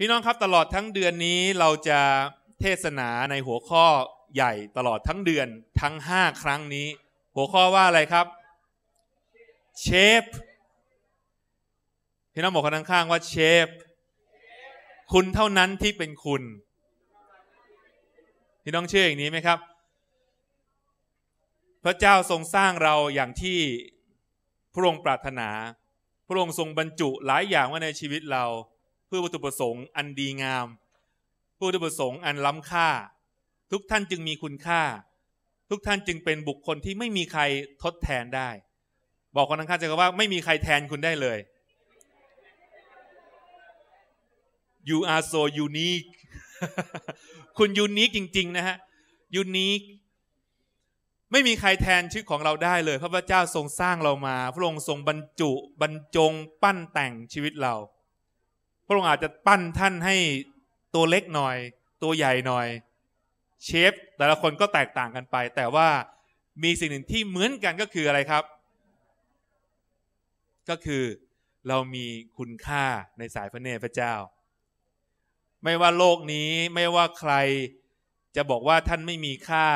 พี่น้องครับ ตลอดทั้งเดือนนี้เราจะเทศนาในหัวข้อใหญ่ตลอดทั้งเดือนทั้ง 5 ครั้งนี้ หัวข้อว่าอะไรครับเชฟพี่น้องบอกคนข้างๆว่าเชฟคุณเท่านั้นที่เป็นคุณ พี่น้องเชื่ออย่างนี้ไหมครับ พระเจ้าทรงสร้างเราอย่างที่พระองค์ปรารถนา พระองค์ทรงบรรจุหลายอย่างไว้ในชีวิตเราเพื่อวัตถุประสงค์อันดีงามเพื่อวัตถุประสงค์อันล้ำค่า ทุกท่านจึงมีคุณค่า ทุกท่านจึงเป็นบุคคลที่ไม่มีใครทดแทนได้ บอกคนข้างๆจะว่า ไม่มีใครแทนคุณได้เลย you are so unique คุณยูนิคจริง ๆนะฮะ ยูนิค ไม่มีใครแทนชื่อของเราได้เลย พระเจ้าทรงสร้างเรามา พระองค์ทรงบรรจุ บรรจงปั้นแต่งชีวิตเราพระองค์อาจจะปั้นท่านให้ตัวเล็กหน่อย ตัวใหญ่หน่อยเชฟแต่ละคนก็แตกต่างกันไป แต่ว่ามีสิ่ง หนึ่งที่เหมือนกันก็คืออะไรครับ ก็คือเรามีคุณค่าในสายพระเนตรพระเจ้า ไม่ว่าโลกนี้ไม่ว่าใครจะบอกว่าท่านไม่มีค่า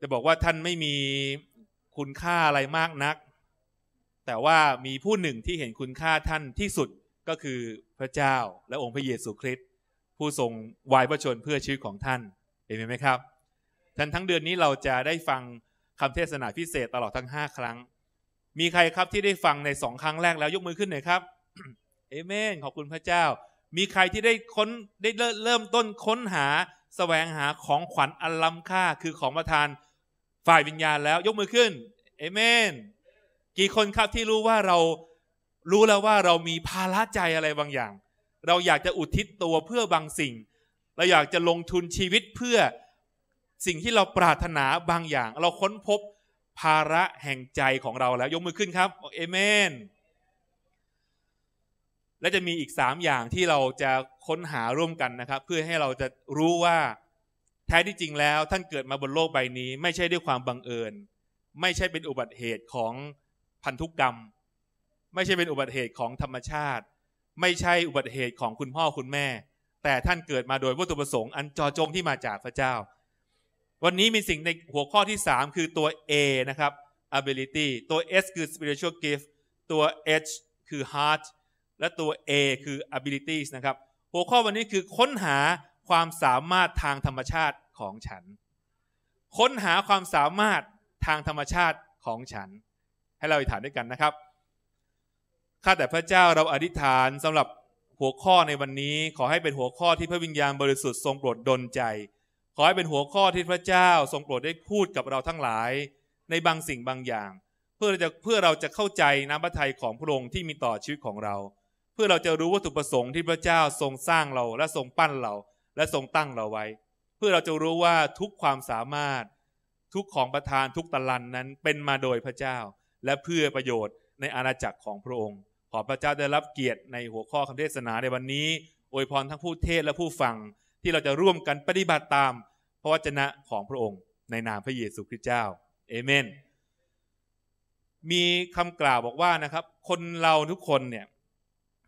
จะบอกว่าท่านไม่มีคุณค่าอะไรมากนัก แต่ว่ามีผู้หนึ่งที่เห็นคุณค่าท่านที่สุดก็คือพระเจ้าและองค์ พระเยซูคริสต์ผู้ทรงวายพระชนเพื่อชีวิตของท่านเห็นไหมครับทันทั้งเดือนนี้เราจะได้ฟัง คำ เทศนา พิเศษตลอดทั้ง 5 ครั้ง มีใครครับที่ได้ฟังในสอง ครั้งแรกแล้วยกมือขึ้น หน่อย ครับเอเมน ขอบคุณพระเจ้า มีใครที่ได้ค้นได้เริ่มต้นค้นหาสแสวงหาของขวัญอันล้ำค่าคือของประทานฝ่ายวิญญาณแล้วยกมือขึ้นเอเมน กี่คนครับที่รู้ว่าเรารู้แล้วว่าเรามีภาระใจอะไรบางอย่าง เราอยากจะอุทิศตัวเพื่อ บาง สิ่ง เราอยากจะลงทุนชีวิตเพื่อสิ่งที่เราปรารถนาบางอย่าง เราค้นพบภาระแห่งใจของเราแล้ว ยกมือขึ้นครับ เอเมน และจะมีอีกสามอย่างที่เราจะค้นหาร่วมกันนะครับ เพื่อให้เราจะรู้ว่าแท้ที่จริงแล้วท่านเกิดมาบนโลกใบนี้ ไม่ใช่ด้วยความบังเอิญ ไม่ใช่เป็นอุบัติเหตุของพันธุกกรรมไม่ใช่เป็นอุบัติเหตุของธรรมชาติ ไม่ใช่อุบัติเหตุของคุณพ่อคุณแม่ แต่ท่านเกิดมาโดยวัตถุประสงค์อันจอจงที่มาจากพระเจ้า วันนี้มีสิ่งในหัวข้อที่ 3 คือตัว A นะครับ ability ตัว S คือ spiritual gift ตัว H คือ heart และตัว A คือ abilities นะครับ หัวข้อวันนี้คือค้นหาความสามารถทางธรรมชาติของฉัน ค้นหาความสามารถทางธรรมชาติของฉัน ให้เราอธิษฐานด้วยกันนะครับข้าแต่พระเจ้าเราอธิษฐานสำหรับหัวข้อในวันนี้ขอให้เป็นหัวข้อที่พระวิญญาณบริสุทธิ์ทรงโปรดดลใจ ขอให้เป็นหัวข้อที่พระเจ้าทรงโปรดได้พูดกับเราทั้งหลาย ในบางสิ่งบางอย่าง เพื่อจะเพื่อเราจะเข้าใจน้ำพระทัยของพระองค์ที่มีต่อชีวิตของเรา เพื่อเราจะรู้วัตถุประสงค์ที่พระเจ้าทรงสร้างเราและทรงปั้นเราและทรงตั้งเราไว้ เพื่อเราจะรู้ว่าทุกความสามารถ ทุกของประทานทุกตะลันนั้นเป็นมาโดยพระเจ้า และเพื่อประโยชน์ในอาณาจักรของพระองค์ขอพระเจ้าได้รับเกียรติในหัวข้อคำเทศนาในวันนี้อวยพรทั้งผู้เทศและผู้ฟังที่เราจะร่วมกันปฏิบัติตามพระวจนะของพระองค์ในนามพระเยซูคริสต์เจ้า เอเมน มีคำกล่าวบอกว่านะครับ คนเราทุกคนเนี่ย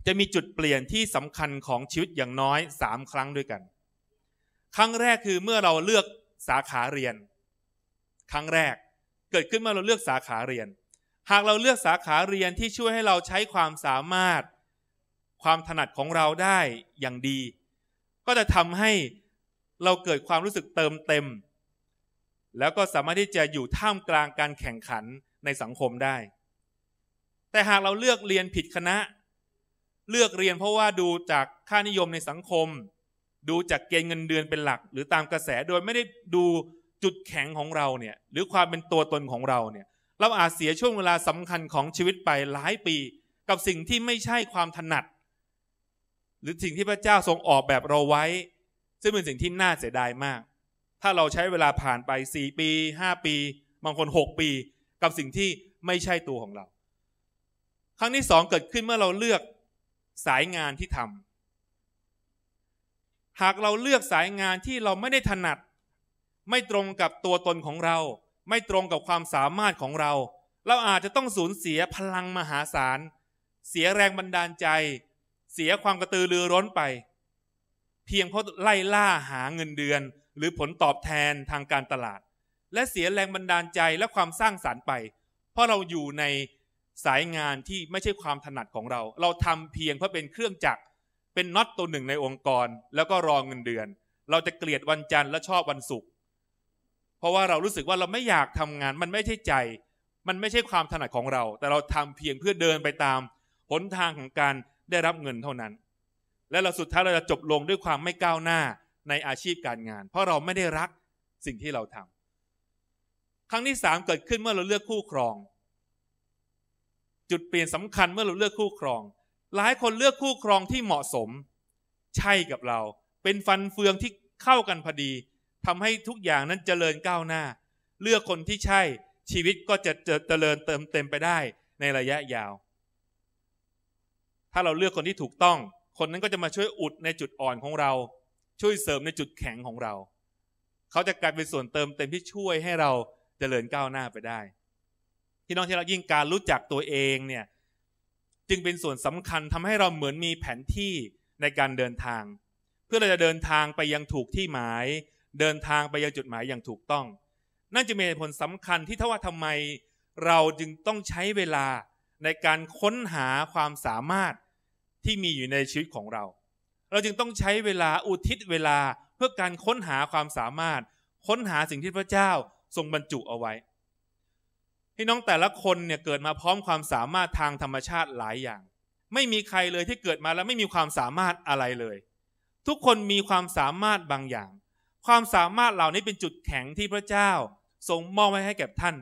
จะมีจุดเปลี่ยนที่สำคัญของชีวิตอย่างน้อย 3 ครั้งด้วยกัน ครั้งแรกคือเมื่อเราเลือกสาขาเรียน ครั้งแรกเกิดขึ้นเมื่อเราเลือกสาขาเรียนหากเราเลือกสาขาเรียนที่ช่วยให้เราใช้ความสามารถความถนัดของเราได้อย่างดีก็จะทำให้เราเกิดความรู้สึกเติมเต็ม แล้วก็สามารถที่จะอยู่ท่ามกลางการแข่งขันในสังคมได้ แต่หากเราเลือกเรียนผิดคณะ เลือกเรียนเพราะว่าดูจากค่านิยมในสังคม ดูจากเกณฑ์เงินเดือนเป็นหลัก หรือตามกระแสโดยไม่ได้ดูจุดแข็งของเราเนี่ยหรือความเป็นตัวตนของเราเนี่ยเราอาจเสียช่วงเวลาสำคัญของชีวิตไปหลายปีกับสิ่งที่ไม่ใช่ความถนัด หรือสิ่งที่พระเจ้าทรงออกแบบเราไว้ ซึ่งเป็นสิ่งที่น่าเสียดายมาก ถ้าเราใช้เวลาผ่านไป 4 ปี 5 ปีบางคน 6 ปีกับสิ่งที่ไม่ใช่ตัวของเรา ครั้งที่สองเกิดขึ้นเมื่อเราเลือกสายงานที่ทำหากเราเลือกสายงานที่เราไม่ได้ถนัด ไม่ตรงกับตัวตนของเราไม่ตรงกับความสามารถของเรา เราอาจจะต้องสูญเสียพลังมหาศาล เสียแรงบันดาลใจ เสียความกระตือรือร้นไป เพียงเพราะไล่ล่าหาเงินเดือนหรือผลตอบแทนทางการตลาด และเสียแรงบันดาลใจและความสร้างสารรค์ไป เพราะเราอยู่ในสายงานที่ไม่ใช่ความถนัดของเรา เราทำเพียงเพื่อเป็นเครื่องจักร เป็นน็อตตัวหนึ่งในองค์กร แล้วก็รอเงินเดือน เราจะเกลียดวันจันทร์และชอบวันศุกร์เพราะว่า เรารู้สึกว่าเราไม่อยากทำงาน มันไม่ใช่ใจ มันไม่ใช่ความถนัดของเรา แต่เราทำเพียงเพื่อเดินไปตามหนทางของการได้รับเงินเท่านั้น และเราสุดท้ายเราจะจบลงด้วยความไม่ก้าวหน้าในอาชีพการงาน เพราะเราไม่ได้รักสิ่งที่เราทำ ครั้งที่สามเกิดขึ้นเมื่อเราเลือกคู่ครอง จุดเปลี่ยนสำคัญเมื่อเราเลือกคู่ครอง หลายคนเลือกคู่ครองที่เหมาะสม ใช่กับเราเป็นฟันเฟืองที่เข้ากันพอดีทำให้ทุกอย่างนั้นเจริญก้าวหน้า เลือกคนที่ใช่ชีวิตก็จะเจริญเติมเต็มไปได้ในระยะยาว ถ้าเราเลือกคนที่ถูกต้อง คนนั้นก็จะมาช่วยอุดในจุดอ่อนของเรา ช่วยเสริมในจุดแข็งของเรา เขาจะกลายเป็นส่วนเติมเต็มที่ช่วยให้เราเจริญก้าวหน้าไปได้ ที่น้องที่เรายิ่งการรู้จักตัวเองเนี่ยจึงเป็นส่วนสำคัญทำให้เราเหมือนมีแผนที่ในการเดินทาง เพื่อเราจะเดินทางไปยังถูกที่หมายเดินทางไปยังจุดหมายอย่างถูกต้องนั่นจะมีผลสำคัญที่ทว่าทำไม เราจึงต้องใช้เวลาในการค้นหาความสามารถที่มีอยู่ในชีวิตของเรา เราจึงต้องใช้เวลาอุทิศเวลาเพื่อการค้นหาความสามารถ ค้นหาสิ่งที่พระเจ้าทรงบรรจุเอาไว้ให้น้องแต่ละคนเนี่ยเกิดมาพร้อมความสามารถทางธรรมชาติหลายอย่าง ไม่มีใครเลยที่เกิดมาแล้วไม่มีความสามารถอะไรเลย ทุกคนมีความสามารถบางอย่างความสามารถเหล่านี้เป็นจุดแข็งที่พระเจ้าทรงมอบไว้ให้แก่ท่าน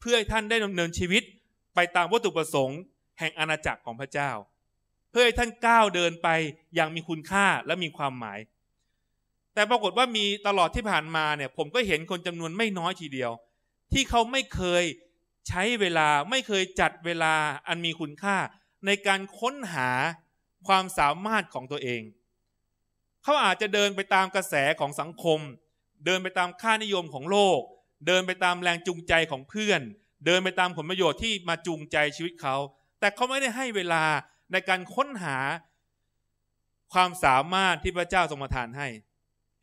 เพื่อให้ท่านได้ดำเนินชีวิต ไปตามวัตถุประสงค์แห่งอาณาจักรของพระเจ้า เพื่อให้ท่านก้าวเดินไปอย่างมีคุณค่าและมีความหมาย แต่ปรากฏว่ามีตลอดที่ผ่านมาเนี่ยผมก็เห็นคนจำนวนไม่น้อยทีเดียว ที่เขาไม่เคยใช้เวลาไม่เคยจัดเวลาอันมีคุณค่า ในการค้นหาความสามารถของตัวเองเขาอาจจะเดินไปตามกระแสของสังคม เดินไปตามค่านิยมของโลก เดินไปตามแรงจูงใจของเพื่อน เดินไปตามผลประโยชน์ที่มาจูงใจชีวิตเขา แต่เขาไม่ได้ให้เวลาในการค้นหา ความสามารถที่พระเจ้าทรงประทานให้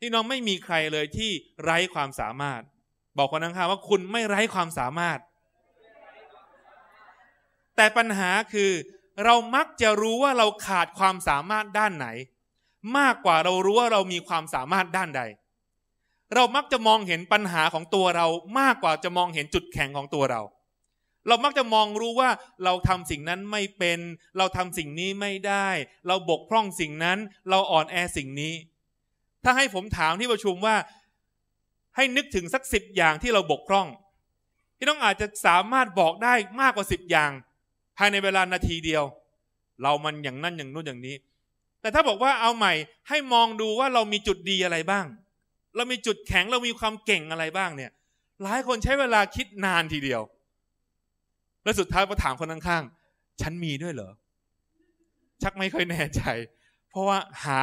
ที่น้องไม่มีใครเลยที่ไร้ความสามารถ บอกคนนั้นค่ะว่าคุณไม่ไร้ความสามารถ แต่ปัญหาคือเรามักจะรู้ว่าเราขาดความสามารถด้านไหนมากกว่าเรารู้ว่าเรามีความสามารถด้านใด เรามักจะมองเห็นปัญหาของตัวเรา มากกว่าจะมองเห็นจุดแข็งของตัวเรา เรามักจะมองรู้ว่าเราทำสิ่งนั้นไม่เป็น เราทำสิ่งนี้ไม่ได้ เราบกพร่องสิ่งนั้น เราอ่อนแอสิ่งนี้ ถ้าให้ผมถามที่ประชุมว่า ให้นึกถึงสักสิบอย่างที่เราบกพร่องพี่น้องอาจจะสามารถบอกได้มากกว่าสิบอย่างภายในเวลานาทีเดียว เรามันอย่างนั้นอย่างนู้นอย่างนี้แต่ถ้าบอกว่าเอาใหม่ให้มองดูว่าเรามีจุดดีอะไรบ้าง เรามีจุดแข็งเรามีความเก่งอะไรบ้างเนี่ย หลายคนใช้เวลาคิดนานทีเดียว แล้วสุดท้ายพอถามคนข้างๆฉันมีด้วยเหรอ ชักไม่ค่อยแน่ใจ เพราะว่าหา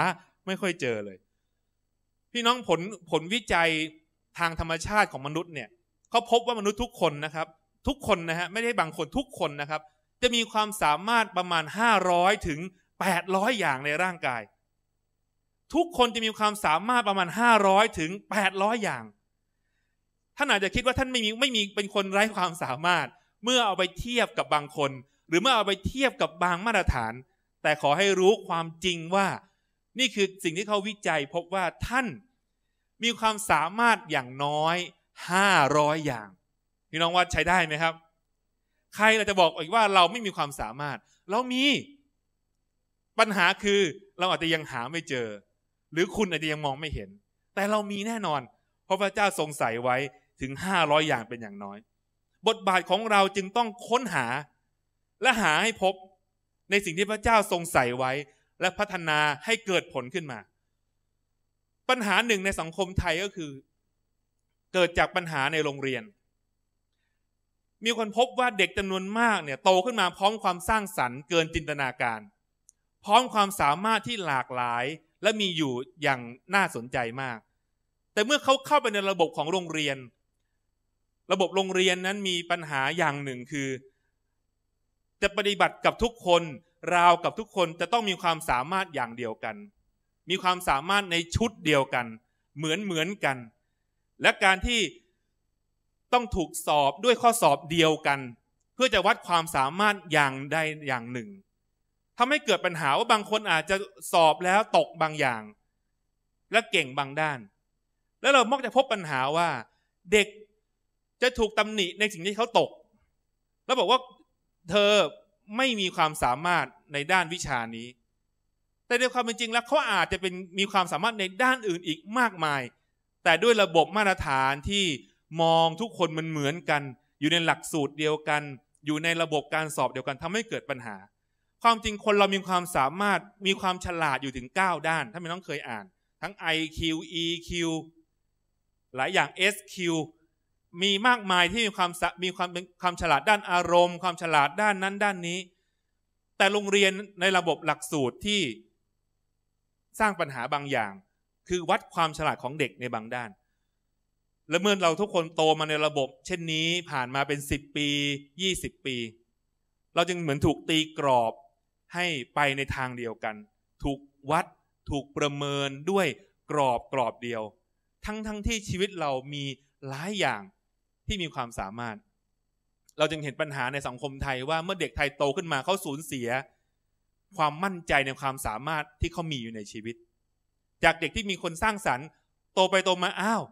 ไม่ค่อยเจอเลย พี่น้องผลผลวิจัยทางธรรมชาติของมนุษย์เนี่ยเขาพบว่ามนุษย์ทุกคนนะครับ ทุกคนนะฮะไม่ได้บางคนทุกคนนะครับ จะมีความสามารถประมาณ 500 ถึง800อย่างในร่างกายทุกคนจะมีความสามารถประมาณ 500ถึง800 อย่างท่านอาจจะคิดว่าท่านไม่มีไม่มีเป็นคนไร้ความสามารถ เมื่อเอาไปเทียบกับบางคน หรือเมื่อเอาไปเทียบกับบางมาตรฐาน แต่ขอให้รู้ความจริงว่า นี่คือสิ่งที่เขาวิจัยพบว่าท่านมีความสามารถอย่างน้อย 500 อย่างพี่น้องว่าใช้ได้ไหมครับ ใครเราจะบอกอีกว่าเราไม่มีความสามารถ เรามีปัญหาคือเราอาจจะยังหาไม่เจอ หรือคุณอาจจะยังมองไม่เห็น แต่เรามีแน่นอน เพราะพระเจ้าทรงใส่ไว้ถึง 500 อย่างเป็นอย่างน้อย บทบาทของเราจึงต้องค้นหาและหาให้พบในสิ่งที่พระเจ้าทรงใส่ไว้และพัฒนาให้เกิดผลขึ้นมา ปัญหาหนึ่งในสังคมไทยก็คือ เกิดจากปัญหาในโรงเรียน มีคนพบว่าเด็กจำนวนมากเนี่ยโตขึ้นมาพร้อมความสร้างสรรค์เกินจินตนาการพร้อมความสามารถที่หลากหลายและมีอยู่อย่างน่าสนใจมาก แต่เมื่อเขาเข้าไปในระบบของโรงเรียน ระบบโรงเรียนนั้นมีปัญหาอย่างหนึ่งคือ จะปฏิบัติกับทุกคน ราวกับทุกคนจะต้องมีความสามารถอย่างเดียวกัน มีความสามารถในชุดเดียวกัน เหมือนเหมือนกัน และการที่ต้องถูกสอบด้วยข้อสอบเดียวกัน เพื่อจะวัดความสามารถอย่างใดอย่างหนึ่งทำให้เกิดปัญหาว่าบางคนอาจจะสอบแล้วตกบางอย่าง และเก่งบางด้าน แล้วเรามักจะพบปัญหาว่าเด็กจะถูกตำหนิในสิ่งที่เขาตกแล้วบอกว่าเธอไม่มีความสามารถในด้านวิชานี้ แต่ในความเป็นจริงแล้วเขาอาจจะเป็นมีความสามารถในด้านอื่นอีกมากมาย แต่ด้วยระบบมาตรฐานที่มองทุกคนมันเหมือนกัน อยู่ในหลักสูตรเดียวกันอยู่ในระบบการสอบเดียวกันทำให้เกิดปัญหาความจริงคนเรามีความสามารถมีความฉลาดอยู่ถึง 9 ด้าน ถ้าไม่ต้องเคยอ่าน ทั้ง IQ EQ หลายอย่าง SQ มีมากมายที่มีความมีความความฉลาดด้านอารมณ์ ความฉลาดด้านนั้นด้านนี้ แต่โรงเรียนในระบบหลักสูตรที่ สร้างปัญหาบางอย่างคือวัดความฉลาดของเด็กในบางด้าน และเมื่อเราทุกคนโตมาในระบบเช่นนี้ผ่านมาเป็น 10 ปี 20 ปี เราจึงเหมือนถูกตีกรอบให้ไปในทางเดียวกัน ถูกวัดถูกประเมินด้วยกรอบกรอบเดียว ทั้งทั้งที่ชีวิตเรามีหลายอย่างที่มีความสามารถ เราจึงเห็นปัญหาในสังคมไทยว่าเมื่อเด็กไทยโตขึ้นมาเขาสูญเสีย ความมั่นใจในความสามารถที่เขามีอยู่ในชีวิต จากเด็กที่มีคนสร้างสรรค์ โตไปโตมาอ้าว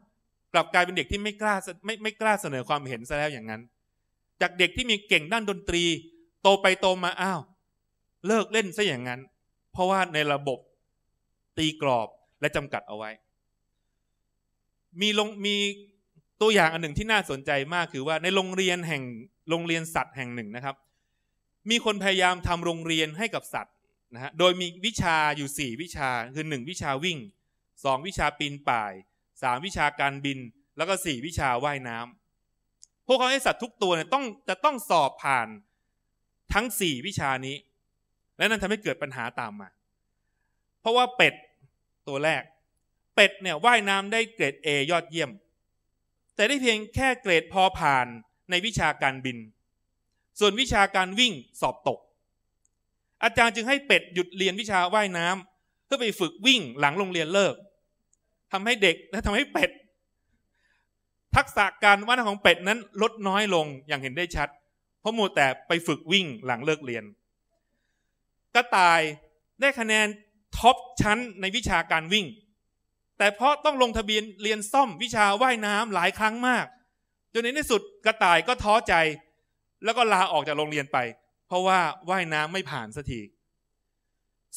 กลับกลายเป็นเด็กที่ไม่กล้าไม่ไม่กล้าเสนอความเห็นซะแล้วอย่างนั้น จากเด็กที่มีเก่งด้านดนตรี โตไปโตมาอ้าวเลิก เล่นซะอย่างนั้น เพราะว่าในระบบตีกรอบและจำกัดเอาไว้ มีลงมีตัวอย่างอันหนึ่งที่น่าสนใจมากคือว่าในโรงเรียน แห่ง โรงเรียนสัตว์แห่งหนึ่งนะครับ มีคนพยายามทำโรงเรียนให้กับสัตว์นะฮะ โดยมีวิชาอยู่ 4 วิชา คือ 1 วิชาวิ่ง 2 วิชาปีนป่าย 3 วิชาการบินแล้วก็ 4 วิชาว่ายน้ำพวกเขาให้สัตว์ทุกตัวเนี่ยต้องจะต้องสอบผ่านทั้ง 4 วิชานี้และนั่นทำให้เกิดปัญหาตามมา เพราะว่าเป็ดตัวแรกเป็ดเนี่ยว่ายน้ำได้เกรด A ยอดเยี่ยม แต่ได้เพียงแค่เกรดพอผ่านในวิชาการบิน ส่วนวิชาการวิ่งสอบตก อาจารย์จึงให้เป็ดหยุดเรียนวิชาว่ายน้ำ เพื่อไปฝึกวิ่งหลังโรงเรียนเลิก ทำให้เด็กและทำให้เป็ดทักษะการว่ายน้ำของเป็ดนั้นลดน้อยลงอย่างเห็นได้ชัด เพราะมัวแต่ไปฝึกวิ่งหลังเลิกเรียนกระต่ายได้คะแนนท็อปชั้นในวิชาการวิ่ง แต่เพราะต้องลงทะเบียนเรียนซ่อมวิชาว่ายน้ำหลายครั้งมาก จนในที่สุดกระต่ายก็ท้อใจ แล้วก็ลาออกจากโรงเรียนไป เพราะว่าว่ายน้ำไม่ผ่านสักที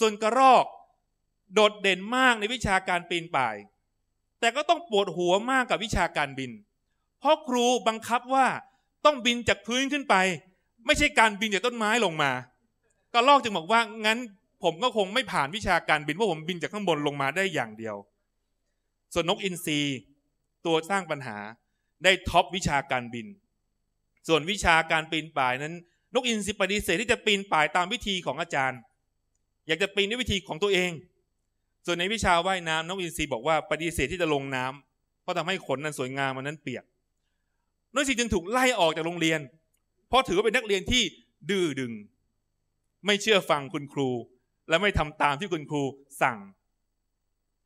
ส่วนกระรอกโดดเด่นมากในวิชาการปีนป่าย แต่ก็ต้องปวดหัวมากกับวิชาการบิน เพราะครูบังคับว่าต้องบินจากพื้นขึ้นไป ไม่ใช่การบินจากต้นไม้ลงมาก็ลอกจึงบอกว่างั้นผมก็คงไม่ผ่านวิชาการบินเพราะผมบินจากข้างบนลงมาได้อย่างเดียว ส่วนนกอินทรีตัวสร้างปัญหาได้ท็อปวิชาการบิน ส่วนวิชาการปีนป่ายนั้น นกอินทรีปฏิเสธที่จะปีนป่ายตามวิธีของอาจารย์ อยากจะปีนด้วยวิธีของตัวเอง ส่วนในวิชาว่ายน้ำนกอินทรีบอกว่าปฏิเสธที่จะลงน้ำเพราะทำให้ขนนั้นสวยงามมันนั้นเปียกนกอินทรีจึงถูกไล่ออกจากโรงเรียน เพราะถือว่าเป็นนักเรียนที่ดื้อดึงไม่เชื่อฟังคุณครูและไม่ทำตามที่คุณครูสั่ง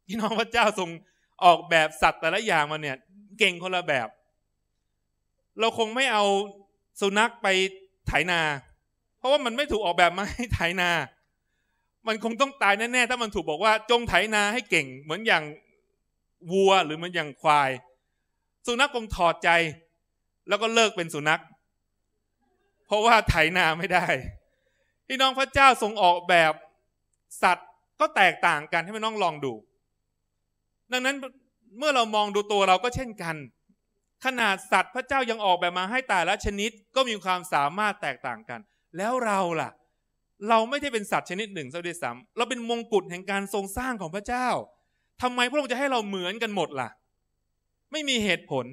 พี่น้องพระเจ้าทรงออกแบบสัตว์แต่ละอย่างมาเนี่ยเก่งคนละแบบ เราคงไม่เอาสุนัขไปไถนา เพราะว่ามันไม่ถูกออกแบบมาให้ไถนา มันคงต้องตายแน่ๆถ้ามันถูกบอกว่าจงไถนาให้เก่งเหมือนอย่างวัวหรือมันอย่างควาย สุนัขคงถอดใจ แล้วก็เลิกเป็นสุนัข เพราะว่าไถนาไม่ได้พี่น้องพระเจ้าทรงออกแบบสัตว์ก็แตกต่างกันให้พี่น้องลองดู ดังนั้นเมื่อเรามองดูตัวเราก็เช่นกัน ขนาดสัตว์พระเจ้ายังออกแบบมาให้แต่ละชนิดก็มีความสามารถแตกต่างกัน แล้วเราล่ะ เราไม่ใช่เป็นสัตว์ชนิดหนึ่งซะด้วยซ้ำเราเป็นมงกุฎแห่งการทรงสร้างของพระเจ้า ทำไมพระองค์จะให้เราเหมือนกันหมดล่ะ ไม่มีเหตุผล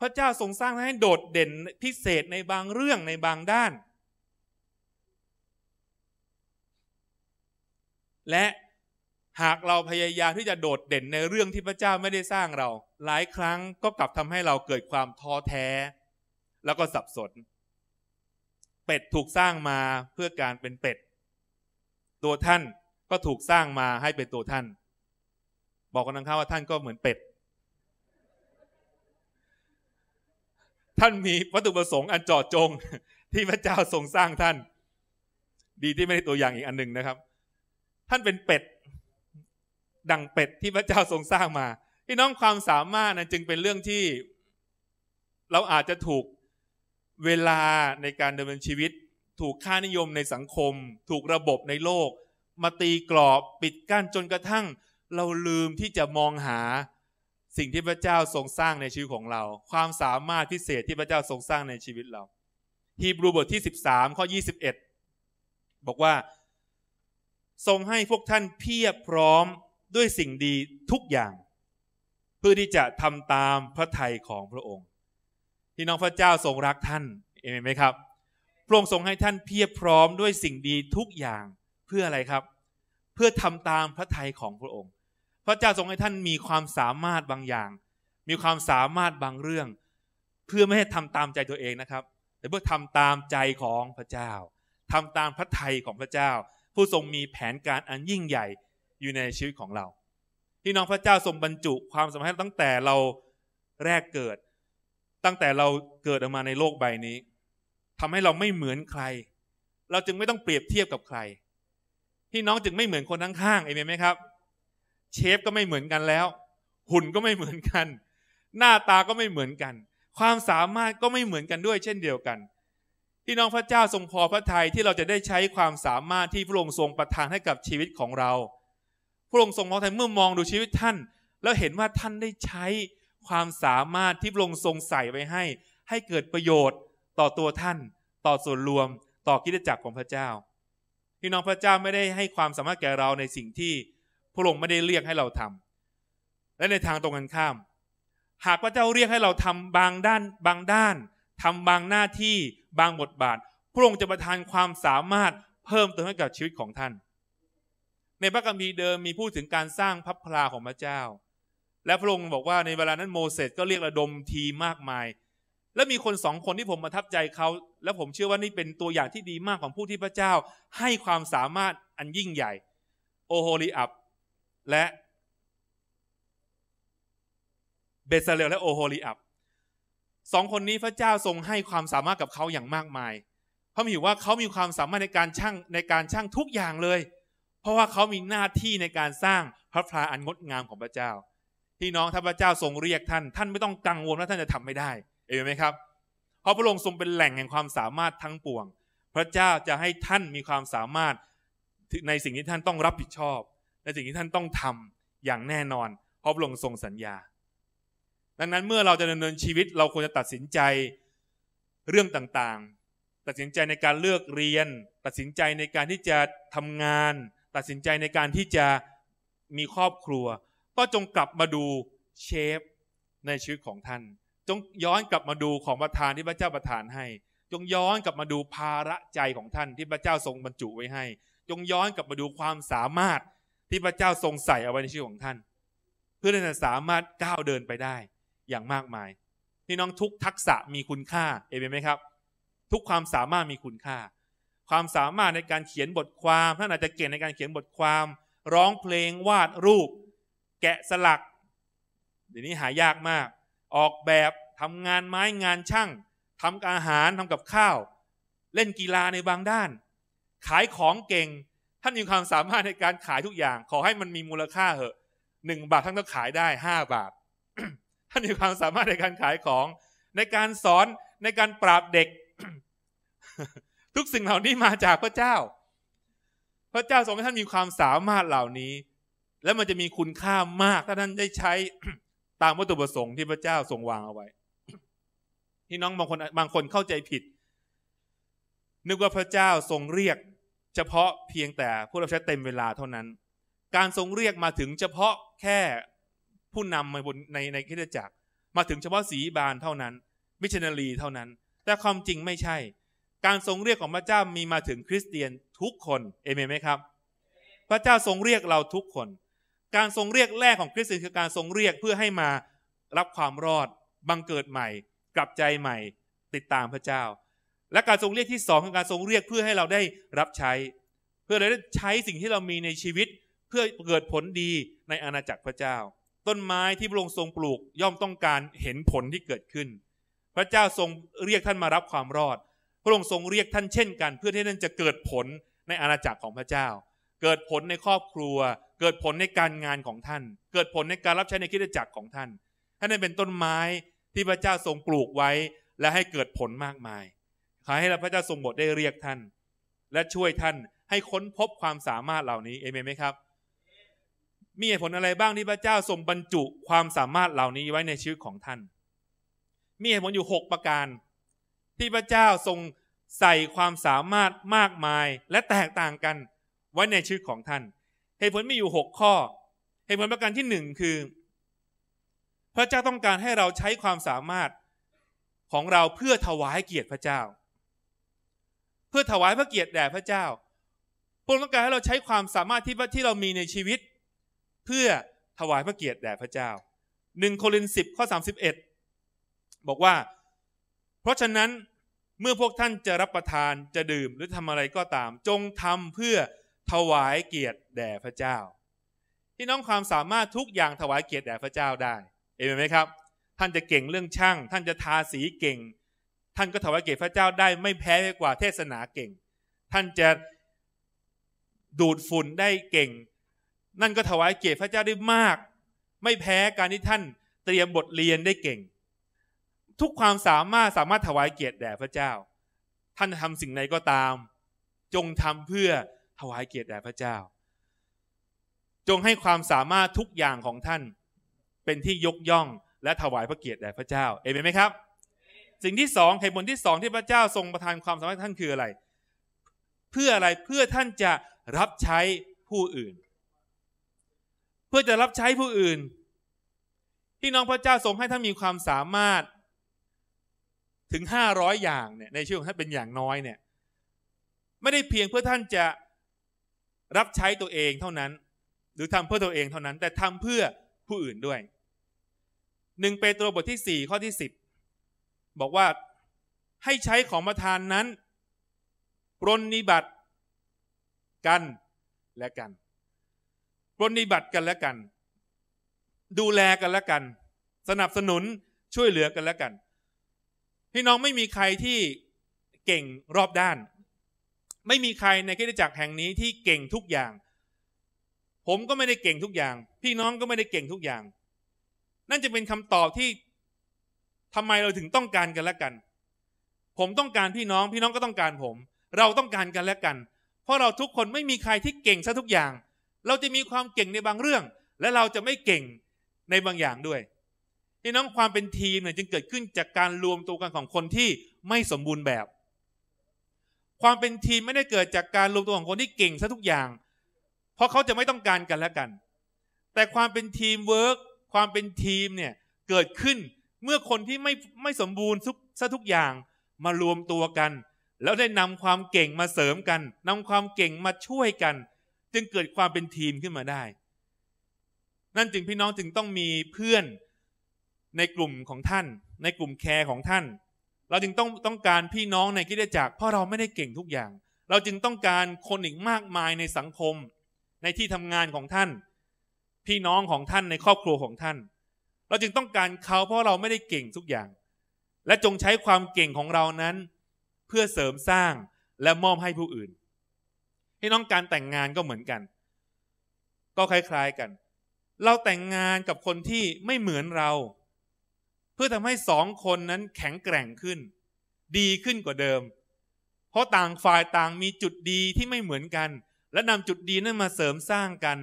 พระเจ้าทรงสร้างให้โดดเด่นพิเศษในบางเรื่องในบางด้านและหากเราพยายามที่จะโดดเด่นในเรื่องที่พระเจ้าไม่ได้สร้างเรา หลายครั้งก็กลับทำให้เราเกิดความท้อแท้ แล้วก็สับสน เป็ด ถูกสร้างมาเพื่อการเป็นเป็ด ตัวท่านก็ถูกสร้างมาให้เป็นตัวท่าน บอกกันนะครับว่าท่านก็เหมือนเป็ดท่านมีวัตถุประสงค์อันจอดจงที่พระเจ้าทรงสร้างท่าน ดีที่ไม่ได้ตัวอย่างอีกอันหนึ่งนะครับท่านเป็นเป็ด ดังเป็ดที่พระเจ้าทรงสร้างมาพี่น้องความสามารถนะจึงเป็นเรื่องที่เราอาจจะถูกเวลาในการดำเนินชีวิต ถูกค่านิยมในสังคมถูกระบบในโลก มาตีกรอบปิดกั้นจนกระทั่ง เราลืมที่จะมองหาสิ่งที่พระเจ้าทรงสร้างในชีวิตของเรา ความสามารถพิเศษที่พระเจ้าทรงสร้างในชีวิตเราฮีบรูบทที่13ข้อ 21 บอกว่าทรงให้พวกท่านเพียบพร้อมด้วยสิ่งดีทุกอย่าง เพื่อที่จะทำตามพระทัยของพระองค์ที่น้องพระเจ้าทรงรักท่านเอ็นไหมครับพระองค์ทรงให้ท่านเพียบพร้อมด้วยสิ่งดีทุกอย่างเพื่ออะไรครับ เพื่อทำตามพระทัยของพระองค์ พระเจ้าทรงให้ท่านมีความสามารถบางอย่าง มีความสามารถบางเรื่อง เพื่อไม่ให้ทำตามใจตัวเองนะครับ แต่เพื่อทำตามใจของพระเจ้า ทำตามพระทัยของพระเจ้าผู้ทรงมีแผนการอันยิ่งใหญ่อยู่ในชีวิตของเรา ที่น้องพระเจ้าทรงบรรจุความสำคัญตั้งแต่เราแรกเกิดตั้งแต่เราเกิดออกมาในโลกใบนี้ ทำให้เราไม่เหมือนใครเราจึงไม่ต้องเปรียบเทียบกับใครพี่น้องจึงไม่เหมือนคนข้างๆเอเมนไหมครับ เชฟก็ไม่เหมือนกันแล้ว หุ่นก็ไม่เหมือนกัน หน้าตาก็ไม่เหมือนกัน ความสามารถก็ไม่เหมือนกันด้วยเช่นเดียวกันพี่น้องพระเจ้าทรงพอพระทัยที่เราจะได้ใช้ความสามารถที่พระองค์ทรงประทานให้กับชีวิตของเรา พระองค์ทรงมองทัยเมื่อมองดูชีวิตท่าน แล้วเห็นว่าท่านได้ใช้ความสามารถที่พระองค์ทรงใส่ไว้ให้ให้เกิดประโยชน์ ต่อตัวท่าน ต่อส่วนรวมต่อกิจจักรของพระเจ้าพี่น้องพระเจ้าไม่ได้ให้ความสามารถแก่เราในสิ่งที่พระองค์ไม่ได้เรียกให้เราทำ และในทางตรงกันข้าม หากพระเจ้าเรียกให้เราทำบางด้าน บางด้าน ทำบางหน้าที่บางบทบาทพระองค์จะ ประทานความสามารถเพิ่มเติมให้กับ ชีวิตของท่าน ในพระคัมภีร์เดิม มีพูดถึงการสร้างพับพลาของพระเจ้า และพระองค์บอกว่าในเวลานั้นโมเสสก็เรียกระดม ทีมากมาย และมีคนสองคนที่ผมประทับใจเขา และผมเชื่อว่านี่เป็นตัวอย่างที่ดีมากของผู้ที่พระเจ้า ให้ความสามารถอันยิ่งใหญ่โอโฮลิอับและเบซเลลและโอโฮลิอับสองคนนี้พระเจ้าทรงให้ความสามารถกับเขาอย่างมากมาย เพราะมียว่าเขามีความสามารถในการช่างในการช่างทุกอย่างเลย เพราะว่าเขามีหน้าที่ในการสร้างพระพลาอันงดงามของพระเจ้าพี่น้องถ้าพระเจ้าทรงเรียกท่าน ท่านไม่ต้องกังวลว่าท่านจะทำไม่ได้ เอเมนไหมครับ เพราะพระองค์ทรงเป็นแหล่งแห่งความสามารถทั้งปวง พระเจ้าจะให้ท่านมีความสามารถในสิ่งที่ท่านต้องรับผิดชอบ ในสิ่งที่ท่านต้องทำอย่างแน่นอนเพราะพระองค์ทรงสัญญาดังนั้นเมื่อเราจะดำเนินชีวิตเราควรจะตัดสินใจเรื่องต่าง ๆ ตัดสินใจในการเลือกเรียน ตัดสินใจในการที่จะทำงาน ตัดสินใจในการที่จะมีครอบครัว ก็จงกลับมาดูเชฟในชีวิตของท่านจงย้อนกลับมาดูของประทานที่พระเจ้าประทานให้ จงย้อนกลับมาดูภาระใจของท่านที่พระเจ้าทรงบรรจุไว้ให้ จงย้อนกลับมาดูความสามารถที่พระเจ้าทรงใส่เอาไว้ในชีวิตของท่าน เพื่อท่านจะสามารถก้าวเดินไปได้อย่างมากมายพี่น้องทุกทักษะมีคุณค่า เอเมนไหมครับทุกความสามารถมีคุณค่า ความสามารถในการเขียนบทความท่านอาจจะเก่งในการเขียนบทความร้องเพลงวาดรูป แกะสลักเดี๋ยวนี้หายากมาก ออกแบบทำงานไม้งานช่าง ทำอาหารทำกับข้าว เล่นกีฬาในบางด้าน ขายของเก่ง ท่านมีความสามารถในการขายทุกอย่าง ขอให้มันมีมูลค่าเหอะหนึ่งบาทท่านก็ขายได้ห้าบาทท่านมีความสามารถในการขายของในการสอนในการปราบเด็ก ทุกสิ่งเหล่านี้มาจากพระเจ้า พระเจ้าทรงให้ท่านมีความสามารถเหล่านี้ และมันจะมีคุณค่ามากถ้าท่านได้ใช้ตามวัตถุประสงค์ที่พระเจ้าทรงวางเอาไว้พี่น้องบางคนบางคนเข้าใจผิด นึกว่าพระเจ้าทรงเรียก เฉพาะเพียงแต่ผู้รับใช้เต็มเวลาเท่านั้น การทรงเรียกมาถึงเฉพาะแค่ผู้นำในบนในในคิดจักรมาถึงเฉพาะสีบานเท่านั้น มิชนาลีเท่านั้น แต่ความจริงไม่ใช่ การทรงเรียกของพระเจ้ามีมาถึงคริสเตียนทุกคนเอเมนไหมครับพระเจ้าทรงเรียกเราทุกคน การทรงเรียกแรกของคริสเตียนคือการทรงเรียกเพื่อให้มารับความรอดบังเกิดใหม่ กลับใจใหม่ติดตามพระเจ้า และการทรงเรียกที่สองคือการทรงเรียกเพื่อให้เราได้รับใช้ เพื่อเราได้ใช้สิ่งที่เรามีในชีวิตเพื่อเกิดผลดีในอาณาจักรพระเจ้าต้นไม้ที่พระองค์ทรงปลูกย่อมต้องการเห็นผลที่เกิดขึ้น พระเจ้าทรงเรียกท่านมารับความรอดพระองค์ทรงเรียกท่านเช่นกัน เพื่อที่ท่านจะเกิดผลในอาณาจักรของพระเจ้าเกิดผลในครอบครัวเกิดผลในการงานของท่าน เกิดผลในการรับใช้ในคิดจักรของท่าน ท่านเป็นต้นไม้ที่พระเจ้าทรงปลูกไว้และให้เกิดผลมากมายขอให้พระเจ้าทรงบทได้เรียกท่าน และช่วยท่านให้ค้นพบความสามารถเหล่านี้เอเมนไหมครับมีเหตุผลอะไรบ้าง ที่พระเจ้าทรงบรรจุความสามารถเหล่านี้ไว้ใน ชีวิตของท่าน มีเหตุผลอยู่ 6 ประการที่พระเจ้าทรงใส่ความสามารถมากมายและแตกต่างกันไว้ในชีวิตของท่าน เหตุผลมีอยู่6ข้อ เหตุผลประการที่ 1 คือ พระเจ้าต้องการให้เราใช้ความสามารถของเราเพื่อถวายเกียรติพระเจ้า เพื่อถวายพระเกียรติแด่พระเจ้าพระองค์ต้องการให้เราใช้ความสามารถที่ที่เรามีในชีวิตเพื่อถวายพระเกียรติแด่พระเจ้าหนึ่งโครินสิบข้อส31บอกว่า เพราะฉะนั้นเมื่อพวกท่านจะรับประทานจะดื่มหรือทำอะไรก็ตามจงทำเพื่อถวายเกียรติแด่พระเจ้าพี่น้องความสามารถทุกอย่างถวายเกียรติแด่พระเจ้าได้เห็นไหมครับท่านจะเก่งเรื่องช่างท่านจะทาสีเก่ง ท่านก็ถวายเกียรติพระเจ้าได้ไม่แพ้ไปกว่าเทศนาเก่ง ท่านจะดูดฝุ่นได้เก่งนั่นก็ถวายเกียรติพระเจ้าได้มาก ไม่แพ้การที่ท่านเตรียมบทเรียนได้เก่ง ทุกความสามารถสามารถถวายเกียรติแด่พระเจ้า ท่านทำสิ่งใดก็ตาม จงทำเพื่อถวายเกียรติแด่พระเจ้า จงให้ความสามารถทุกอย่างของท่าน เป็นที่ยกย่องและถวายพระเกียรติแด่พระเจ้าเอเมนไหมครับ สิ่งที่สองเหตุผลที่สองที่พระเจ้าทรงประทานความสามารถท่านคืออะไร เพื่ออะไรเพื่อท่านจะรับใช้ผู้อื่นพื่อจะรับใช้ผู้อื่นพี่น้องพระเจ้าทรงให้ท่านมีความสามารถถึงห้าร้อยอย่างเนี่ยในชืวของท่านเป็นอย่างน้อยเนี่ยไม่ได้เพียงเพื่อท่านจะรับใช้ตัวเองเท่านั้น หรือทำเพื่อตัวเองเท่านั้น แต่ทำเพื่อผู้อื่นด้วยหนึ่งเปโตรบทที่สี่ข้อที่สิบบอกว่าให้ใช้ของประทานนั้นปรนนิบัติกันและกันปรนิบัติกันและกัน ดูแลกันและกัน สนับสนุนช่วยเหลือกันและกันพี่น้องไม่มีใครที่เก่งรอบด้าน ไม่มีใครในกิจจักรแห่งนี้ที่เก่งทุกอย่าง ผมก็ไม่ได้เก่งทุกอย่าง พี่น้องก็ไม่ได้เก่งทุกอย่าง นั่นจะเป็นคำตอบที่ทำไมเราถึงต้องการกันและกัน ผมต้องการพี่น้องพี่น้องก็ต้องการผม เราต้องการกันและกัน เพราะเราทุกคนไม่มีใครที่เก่งซะทุกอย่างเราจะมีความเก่งในบางเรื่องและเราจะไม่เก่งในบางอย่างด้วยพี่น้องความเป็นทีมเนี่ยจึงเกิดขึ้นจากการรวมตัวกันของคนที่ไม่สมบูรณ์แบบ ความเป็นทีมไม่ได้เกิดจากการ รวม ตัวของคนที่เก่งซะทุกอย่าง เพราะเขาจะไม่ต้องการกันและ กัน แต่ความเป็นทีมเวิร์กความเป็นทีม เนี่ย เกิดขึ้นเมื่อคนที่ไม่ไม่สมบูรณ์ทุกซะทุกอย่าง มารวมตัวกัน แล้วได้นำความเก่งมาเสริมกัน นำความเก่งมาช่วยกันจึง เกิดความเป็นทีมขึ้นมาได้ นั่นจึงพี่น้อง จึงต้องมีเพื่อนในกลุ่มของท่าน ในกลุ่มแคร์ของท่าน เราจึงต้องต้องการพี่น้องในกิจจักรเพราะเราไม่ได้เก่งทุกอย่าง เราจึงต้องการคน อีก มากมายในสังคมในที่ทำงานของท่าน พี่น้องของท่านในครอบครัวของท่าน เราจึงต้องการเขาเพราะเราไม่ได้เก่งทุกอย่าง และจงใช้ความเก่งของเรานั้น เพื่อเสริมสร้างและมอบให้ผู้อื่นี่น้องการแต่งงานก็เหมือนกัน ก็คล้ายๆกัน เราแต่งงานกับคนที่ไม่เหมือนเรา เพื่อทำให้สองคนนั้นแข็งแกร่งขึ้น ดีขึ้นกว่าเดิม เพราะต่าง ฝ่ายต่างมีจุดดีที่ไม่เหมือนกัน และนำจุดดีนั้นมาเสริมสร้างกัน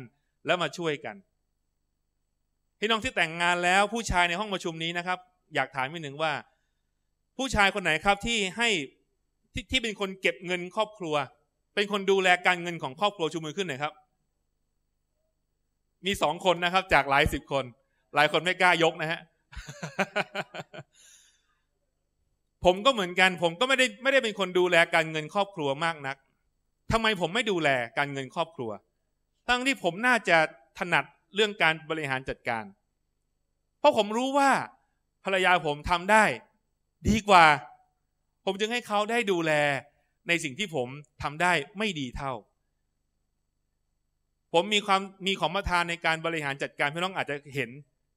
และมาช่วยกันพี่น้องที่แต่งงานแล้วผู้ชายในห้องประชุมนี้นะครับ อยากถามอีกหนึ่งว่า ผู้ชายคนไหนครับที่ให้ที่ที่เป็นคนเก็บเงินครอบครัวเป็นคนดูแลการเงินของครอบครัวชูมือขึ้นหน่อยครับมีสองคนนะครับ จากหลายสิบคน หลายคนไม่กล้ายกนะฮะผมก็เหมือนกัน ผมก็ไม่ได้ ไม่ได้เป็นคนดูแลการเงินครอบครัวมากนักทำไมผมไม่ดูแลการเงินครอบครัวทั้งที่ผมน่าจะถนัดเรื่องการบริหารจัดการ เพราะผมรู้ว่า ภรรยาผมทำได้ ดีกว่า ผมจึงให้เขาได้ดูแลในสิ่งที่ผมทำได้ไม่ดีเท่า ผมมีความมีของประทานในการบริหารจัดการพี่น้องอาจจะเห็น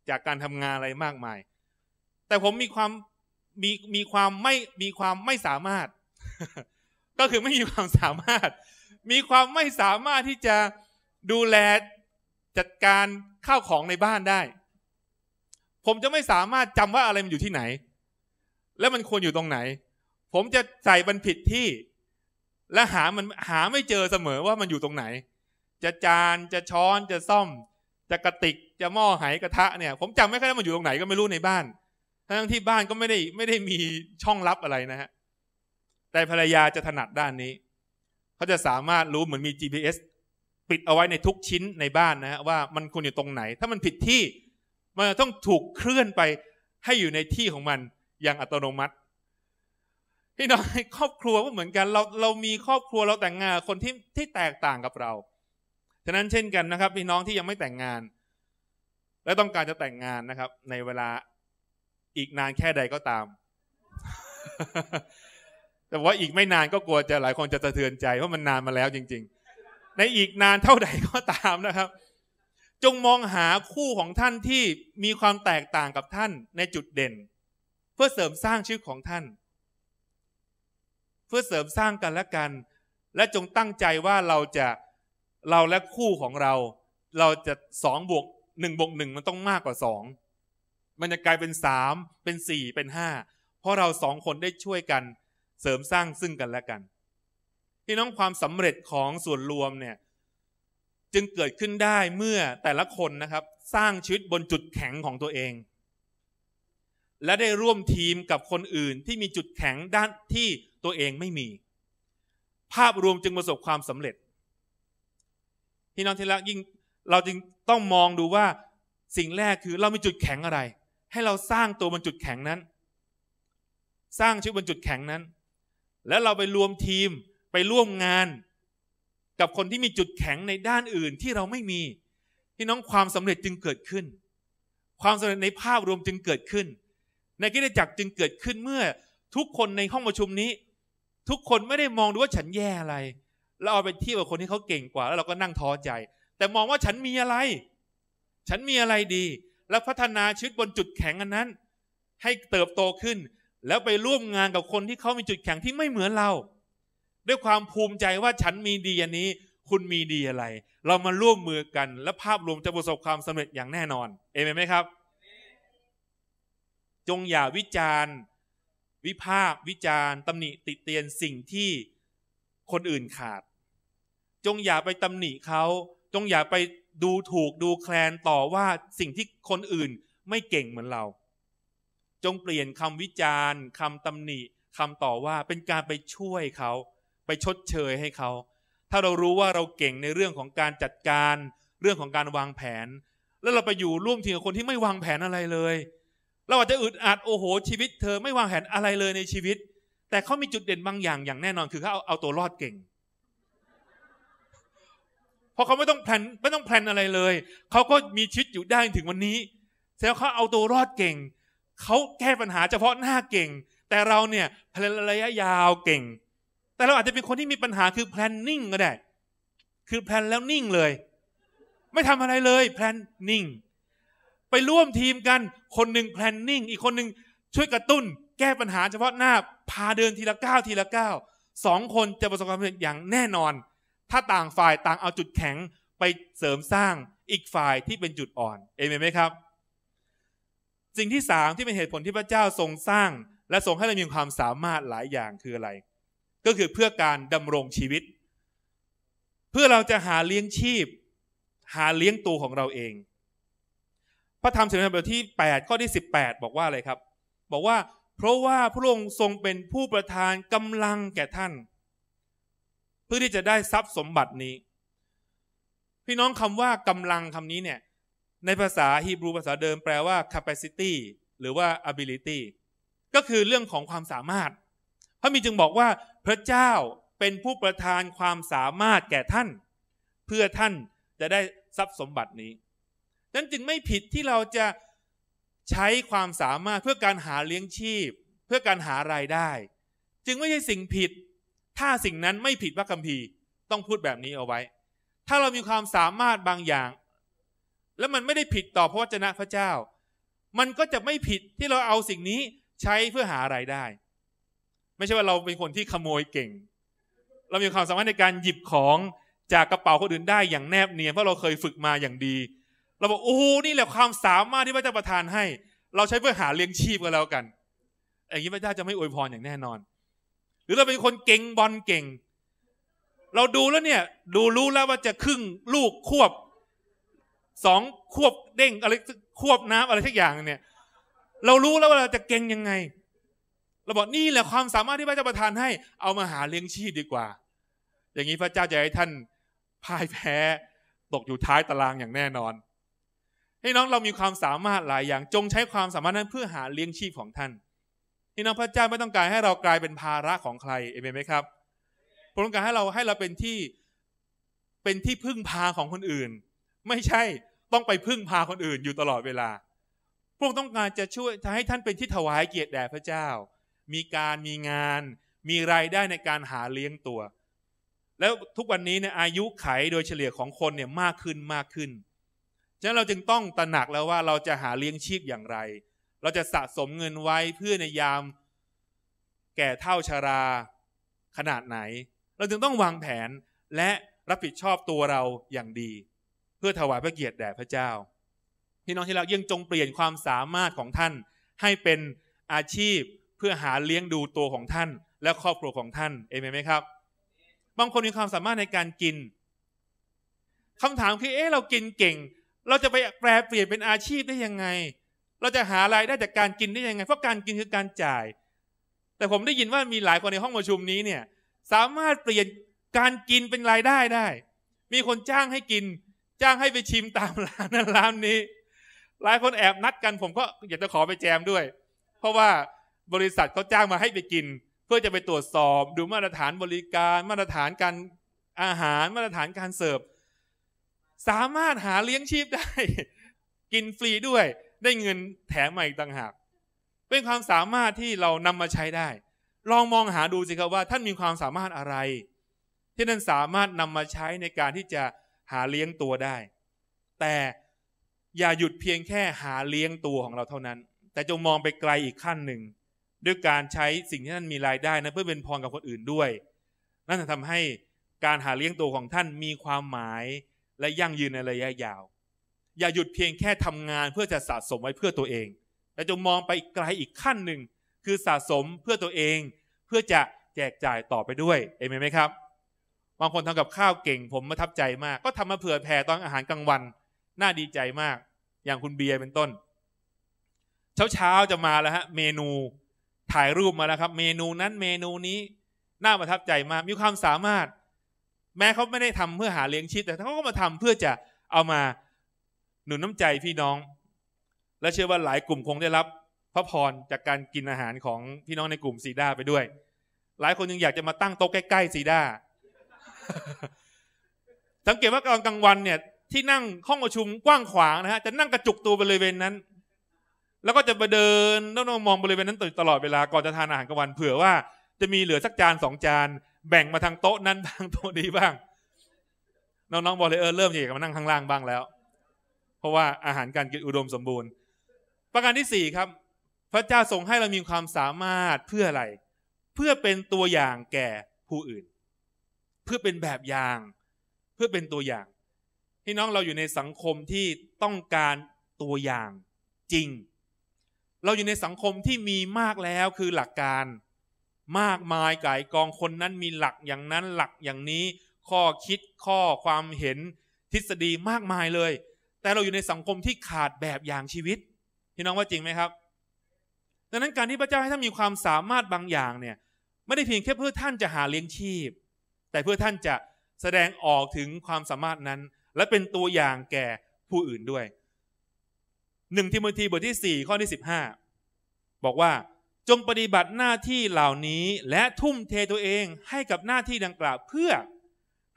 จากการทำงานอะไรมากมาย แต่ผมมีความมีมีความไม่มีความไม่สามารถ ก็คือไม่มีความสามารถมีความไม่สามารถที่จะดูแลจัดการข้าวของในบ้านได้ ผมจะไม่สามารถจำว่าอะไรมันอยู่ที่ไหน และมันควรอยู่ตรงไหน ผมจะใส่บันผิดที่และหามันหาไม่เจอเสมอว่ามันอยู่ตรงไหน จะจานจะช้อนจะซ่อมจะกระติกจะหม้อไหกระทะเนี่ยผมจำไม่ค่อยได้มันอยู่ตรงไหนก็ไม่รู้ในบ้านทั้งที่บ้านก็ไม่ได้ไม่ได้มีช่องลับอะไรนะฮะแต่ภรรยาจะถนัดด้านนี้เขาจะสามารถรู้เหมือนมี GPS ปิดเอาไว้ในทุกชิ้นในบ้านนะฮะว่ามันควรอยู่ตรงไหน ถ้ามันผิดที่มันต้องถูกเคลื่อนไปให้อยู่ในที่ของมันอย่างอัตโนมัติพี่น้องครอบครัวก็เหมือนกันเราเรามีครอบครัวเราแต่งงานคนที่ที่แตกต่างกับเราฉะนั้นเช่นกันนะครับพี่น้องที่ยังไม่แต่งงาน และต้องการจะแต่งงานนะครับ ในเวลาอีกนานแค่ใดก็ตาม แต่ว่าอีกไม่นานก็กลัวจะหลายคนจะสะเทือนใจเพราะมันนานมาแล้วจริงๆในอีกนานเท่าใดก็ตามนะครับ จงมองหาคู่ของท่านที่มีความแตกต่างกับท่านในจุดเด่น เพื่อเสริมสร้างชีวิตของท่านเพื่อเสริมสร้างกันและกัน และจงตั้งใจว่าเราจะเราและคู่ของเรา เราจะสองบวกหนึ่งบวกหนึ่งมันต้องมากกว่าสอง มันจะกลายเป็นสามเป็นสี่เป็นห้าเพราะเราสองคนได้ช่วยกันเสริมสร้างซึ่งกันและกันพี่น้องความสำเร็จของส่วนรวมเนี่ยจึงเกิดขึ้นได้เมื่อแต่ละคนนะครับสร้างชีวิตบนจุดแข็งของตัวเอง และได้ร่วมทีมกับคนอื่นที่มีจุดแข็งด้านที่ตัวเองไม่มีภาพรวมจึงประสบความสำเร็จพี่น้องที่รักยิ่งเราจึงต้องมองดูว่าสิ่งแรกคือเรา มีจุดแข็งอะไร ให้เราสร้างตัวบนจุดแข็งนั้น สร้างชีวิตบนจุดแข็งนั้น แล้ว เราไปรวมทีมไปร่วมงาน กับคนที่มีจุดแข็งในด้านอื่นที่เราไม่มีพี่น้องความสำเร็จจึงเกิดขึ้น ความสำเร็จในภาพรวม จึงเกิดขึ้น ในกิจจักรจึงเกิดขึ้นเมื่อทุกคนในห้องประชุมนี้ทุกคนไม่ได้มองดูว่าฉันแย่อะไรแล้วเอาไปเทียบกับคนที่เขาเก่งกว่าแล้วเราก็นั่งท้อใจ แต่มองว่าฉันมีอะไร ฉันมีอะไรดี แล้วพัฒนาชีวิตบนจุดแข็งอันนั้น ให้เติบโตขึ้นแล้วไปร่วมงานกับคนที่เขามีจุดแข็งที่ไม่เหมือนเรา ด้วยความภูมิใจว่าฉันมีดีอันนี้ คุณมีดีอะไร เรามาร่วมมือกัน และภาพรวมจะประสบความสำเร็จอย่างแน่นอน เอเมนไหมครับ จงอย่าวิจารณ์วิพากวิจารตำหนิติเตียนสิ่งที่คนอื่นขาด จงอย่าไปตำหนิเขาจงอย่าไปดูถูกดูแคลนต่อว่าสิ่งที่คนอื่นไม่เก่งเหมือนเรา จงเปลี่ยนคำวิจารณ์คำตำหนิคำต่อว่าเป็นการไปช่วยเขา ไปชดเชยให้เขา ถ้าเรารู้ว่าเราเก่งในเรื่องของการจัดการเรื่องของการวางแผน แล้วเราไปอยู่ร่วมทีมกับคนที่ไม่วางแผนอะไรเลยเราอาจจะอึดอัดโอ้โหชีวิตเธอไม่วางแผนอะไรเลยในชีวิต แต่เขามีจุดเด่นบางอย่าง อย่างแน่นอนคือเขาเอาเอาตัวรอดเก่งพราะเขาไม่ต้องแพลนไม่ต้องแพลนอะไรเลยเขาก็มีชีวิตอยู่ได้ถึงวันนี้แล้วเขาเอาตัวรอดเก่งเขาแก้ปัญหาเฉพาะหน้าเก่ง แต่เราเนี่ยแพลนระยะยาวเก่ง แต่เราอาจจะเป็นคนที่มีปัญหาคือแพลนนิ่งก็ได้คือแพลนแล้วนิ่งเลย ไม่ทำอะไรเลยแพลนนิ่งไปร่วมทีมกันคนหนึ่ง planning อีกคนหนึ่งช่วยกระตุ้นแก้ปัญหาเฉพาะหน้าพาเดินทีละก้าวทีละก้าวสองคนจะประสบความสำเร็จอย่างแน่นอนถ้าต่างฝ่ายต่างเอาจุดแข็งไปเสริมสร้างอีกฝ่ายที่เป็นจุดอ่อนเอเมนไหมครับ สิ่งที่สามที่เป็นเหตุผลที่พระเจ้าทรงสร้างและทรงให้เรามีความสามารถหลายอย่างคืออะไร ก็คือเพื่อการดำรงชีวิต เพื่อเราจะหาเลี้ยงชีพ หาเลี้ยงตัวของเราเองพระธรรมเสนบทที่ 8 ข้อ ที่ 18 บอกว่า อะไร ครับ บอกว่า เพราะว่าพระองค์ทรงเป็นผู้ประทานกำลังแก่ท่าน เพื่อที่จะได้ทรัพย์สมบัตินี้ พี่น้องคำว่ากำลังคำนี้ เนี่ย ในภาษา ฮีบรู ภาษาเดิมแปลว่า capacity หรือว่า ability ก็คือเรื่องของความสามารถพระมี จึงบอกว่า พระเจ้าเป็นผู้ประทานความสามารถแก่ท่าน เพื่อท่านจะได้ทรัพย์สมบัตินี้นั้นจึงไม่ผิดที่เราจะใช้ความสามารถเพื่อการหาเลี้ยงชีพ เพื่อการหารายได้ จึงไม่ใช่สิ่งผิด ถ้าสิ่งนั้นไม่ผิดพระคัมภีร์ต้องพูดแบบนี้เอาไว้ ถ้าเรามีความสามารถบางอย่าง แล้วมันไม่ได้ผิดต่อพระวจนะพระเจ้า มันก็จะไม่ผิดที่เราเอาสิ่งนี้ใช้เพื่อหารายได้ ไม่ใช่ว่าเราเป็นคนที่ขโมยเก่ง เรามีความสามารถในการหยิบของจากกระเป๋าคนอื่นได้อย่างแนบเนียนเพราะเราเคยฝึกมาอย่างดีเราบอกโอ้โหนี่แหละความสามารถที่พระเจ้าประทานให้ เราใช้เพื่อหาเลี้ยงชีพก็แล้วกัน อย่างนี้พระเจ้าจะไม่อวยพรอย่างแน่นอน หรือเราเป็นคนเก่งบอลเก่ง เราดูแล้วเนี่ย ดูรู้แล้วว่าจะครึ่งลูกควบสองควบเด้งอะไรควบน้ำอะไรทุกอย่างเนี่ย เรารู้แล้วว่าเราจะเก่งยังไงเราบอกนี่แหละความสามารถที่พระเจ้าประทานให้เอามาหาเลี้ยงชีพดีกว่า อย่างนี้พระเจ้าจะให้ท่านพ่ายแพ้ตกอยู่ท้ายตารางอย่างแน่นอนพี่น้องเรามีความสามารถหลายอย่างจงใช้ความสามารถนั้นเพื่อหาเลี้ยงชีพของท่านพี่น้องพระเจ้าไม่ต้องการให้เรากลายเป็นภาระของใครเอเมนไหมครับพระองค์การให้เราให้เราเป็นที่เป็นที่พึ่งพาของคนอื่น ไม่ใช่ต้องไปพึ่งพาคนอื่นอยู่ตลอดเวลา พวกต้องการจะช่วยจะให้ท่านเป็นที่ถวายเกียรติแด่พระเจ้า มีการมีงานมีรายได้ในการหาเลี้ยงตัว แล้วทุกวันนี้ในอายุไขโดยเฉลี่ยของคนเนี่ยมากขึ้นมากขึ้นฉะนั้นเราจึงต้องตระหนักแล้วว่าเราจะหาเลี้ยงชีพอย่างไร เราจะสะสมเงินไว้เพื่อในยามแก่เท่าชารา ขนาดไหน เราจึงต้องวางแผนและรับผิดชอบตัวเราอย่างดี เพื่อถวายพระเกียรติแด่พระเจ้าพี่น้องที่รายังจงเปลี่ยนความสามารถของท่าน ให้เป็นอาชีพเพื่อหาเลี้ยงดูตัวของท่าน และครอบครัวของท่าน เอเมนไหมครับ บางคนมีความสามารถในการกิน คำถามคือเอ๊ะเรากินเก่งเราจะไปแปลเปลี่ยนเป็นอาชีพได้ยังไง เราจะหารายได้จากการกินได้ยังไง เพราะการกินคือการจ่าย แต่ผมได้ยินว่ามีหลายคนในห้องประชุมนี้เนี่ยสามารถเปลี่ยนการกินเป็นรายได้ได้ มีคนจ้างให้กิน จ้างให้ไปชิมตามร้านนั้นร้านนี้ หลายคนแอบนัดกันผมก็อยากจะขอไปแจมด้วย เพราะว่าบริษัทเขาจ้างมาให้ไปกิน เพื่อจะไปตรวจสอบดูมาตรฐานบริการ มาตรฐานการอาหารมาตรฐานการเสิร์ฟสามารถหาเลี้ยงชีพได้ กินฟรีด้วยได้เงินแถมมาอีกต่างหาก เป็นความสามารถที่เรานำมาใช้ได้ ลองมองหาดูสิครับว่าท่านมีความสามารถอะไรที่ท่านสามารถนำมาใช้ในการที่จะหาเลี้ยงตัวได้ แต่อย่าหยุดเพียงแค่หาเลี้ยงตัวของเราเท่านั้น แต่จงมองไปไกลอีกขั้นหนึ่งด้วยการใช้สิ่งที่ท่านมีรายได้นะเพื่อเป็นพรกับคนอื่นด้วย นั่นจะทำให้การหาเลี้ยงตัวของท่านมีความหมายและยั่งยืนในระยะยาว อย่าหยุดเพียงแค่ทำงานเพื่อจะสะสมไว้เพื่อตัวเองแต่จงมองไปไกลอีกขั้นหนึ่งคือสะสมเพื่อตัวเอง เพื่อจะแจกจ่ายต่อไปด้วยเอเมนไหมครับบางคนทำกับข้าวเก่ง ผมประทับใจมากก็ทำมาเผื่อแผ่ตอนอาหารกลางวัน น่าดีใจมาก อย่างคุณเบียร์เป็นต้น เช้าๆ จะมาแล้วฮะเมนูถ่ายรูปมาแล้วครับ เมนูนั้นเมนูนี้น่าประทับใจมากมีความสามารถแม้เขาไม่ได้ทำเพื่อหาเลี้ยงชีพแต่เขาก็มาทำเพื่อจะเอามาหนุนน้ำใจพี่น้อง และเชื่อว่าหลายกลุ่มคงได้รับพระพรจากการกินอาหารของพี่น้องในกลุ่มซีด้าไปด้วย หลายคนยังอยากจะมาตั้งโต๊ะใกล้ๆซีด้า สังเกตว่าตอนกลางวันเนี่ยที่นั่งห้องประชุมกว้างขวางนะฮะจะนั่งกระจุกตัวบริเวณนั้น แล้วก็จะไปเดินแล้วมองบริเวณนั้นตลอดเวลาก่อนจะทานอาหารกลางวันเผื่อว่าจะมีเหลือสักจานสองจานแบ่งมาทางโต๊ะนั้นบางโต๊ะนี้บ้างน้องๆบอกเลยเออเริ่มอยากมานั่งข้างล่างบ้างแล้ว เพราะว่าอาหารการกินอุดมสมบูรณ์ ประการที่สี่ครับ พระเจ้าทรงให้เรามีความสามารถเพื่ออะไร เพื่อเป็นตัวอย่างแก่ผู้อื่น เพื่อเป็นแบบอย่าง เพื่อเป็นตัวอย่างพี่น้องเราอยู่ในสังคมที่ต้องการตัวอย่างจริง เราอยู่ในสังคมที่มีมากแล้วคือหลักการมากมายไก่กองคนนั้นมีหลักอย่างนั้นหลักอย่างนี้ ข้อคิด ข้อความเห็นทฤษฎีมากมายเลย แต่เราอยู่ในสังคมที่ขาดแบบอย่างชีวิตพี่น้องว่าจริงไหมครับดังนั้นการที่พระเจ้าให้ท่านมีความสามารถบางอย่างเนี่ย ไม่ได้เพียงแค่เพื่อท่านจะหาเลี้ยงชีพ แต่เพื่อท่านจะแสดงออกถึงความสามารถนั้น และเป็นตัวอย่างแก่ผู้อื่นด้วยหนึ่งทิโมธีบทที่ 4 ข้อที่ 15 บอกว่าจงปฏิบัติหน้าที่เหล่านี้และทุ่มเทตัวเองให้กับหน้าที่ดังกล่าว เพื่อ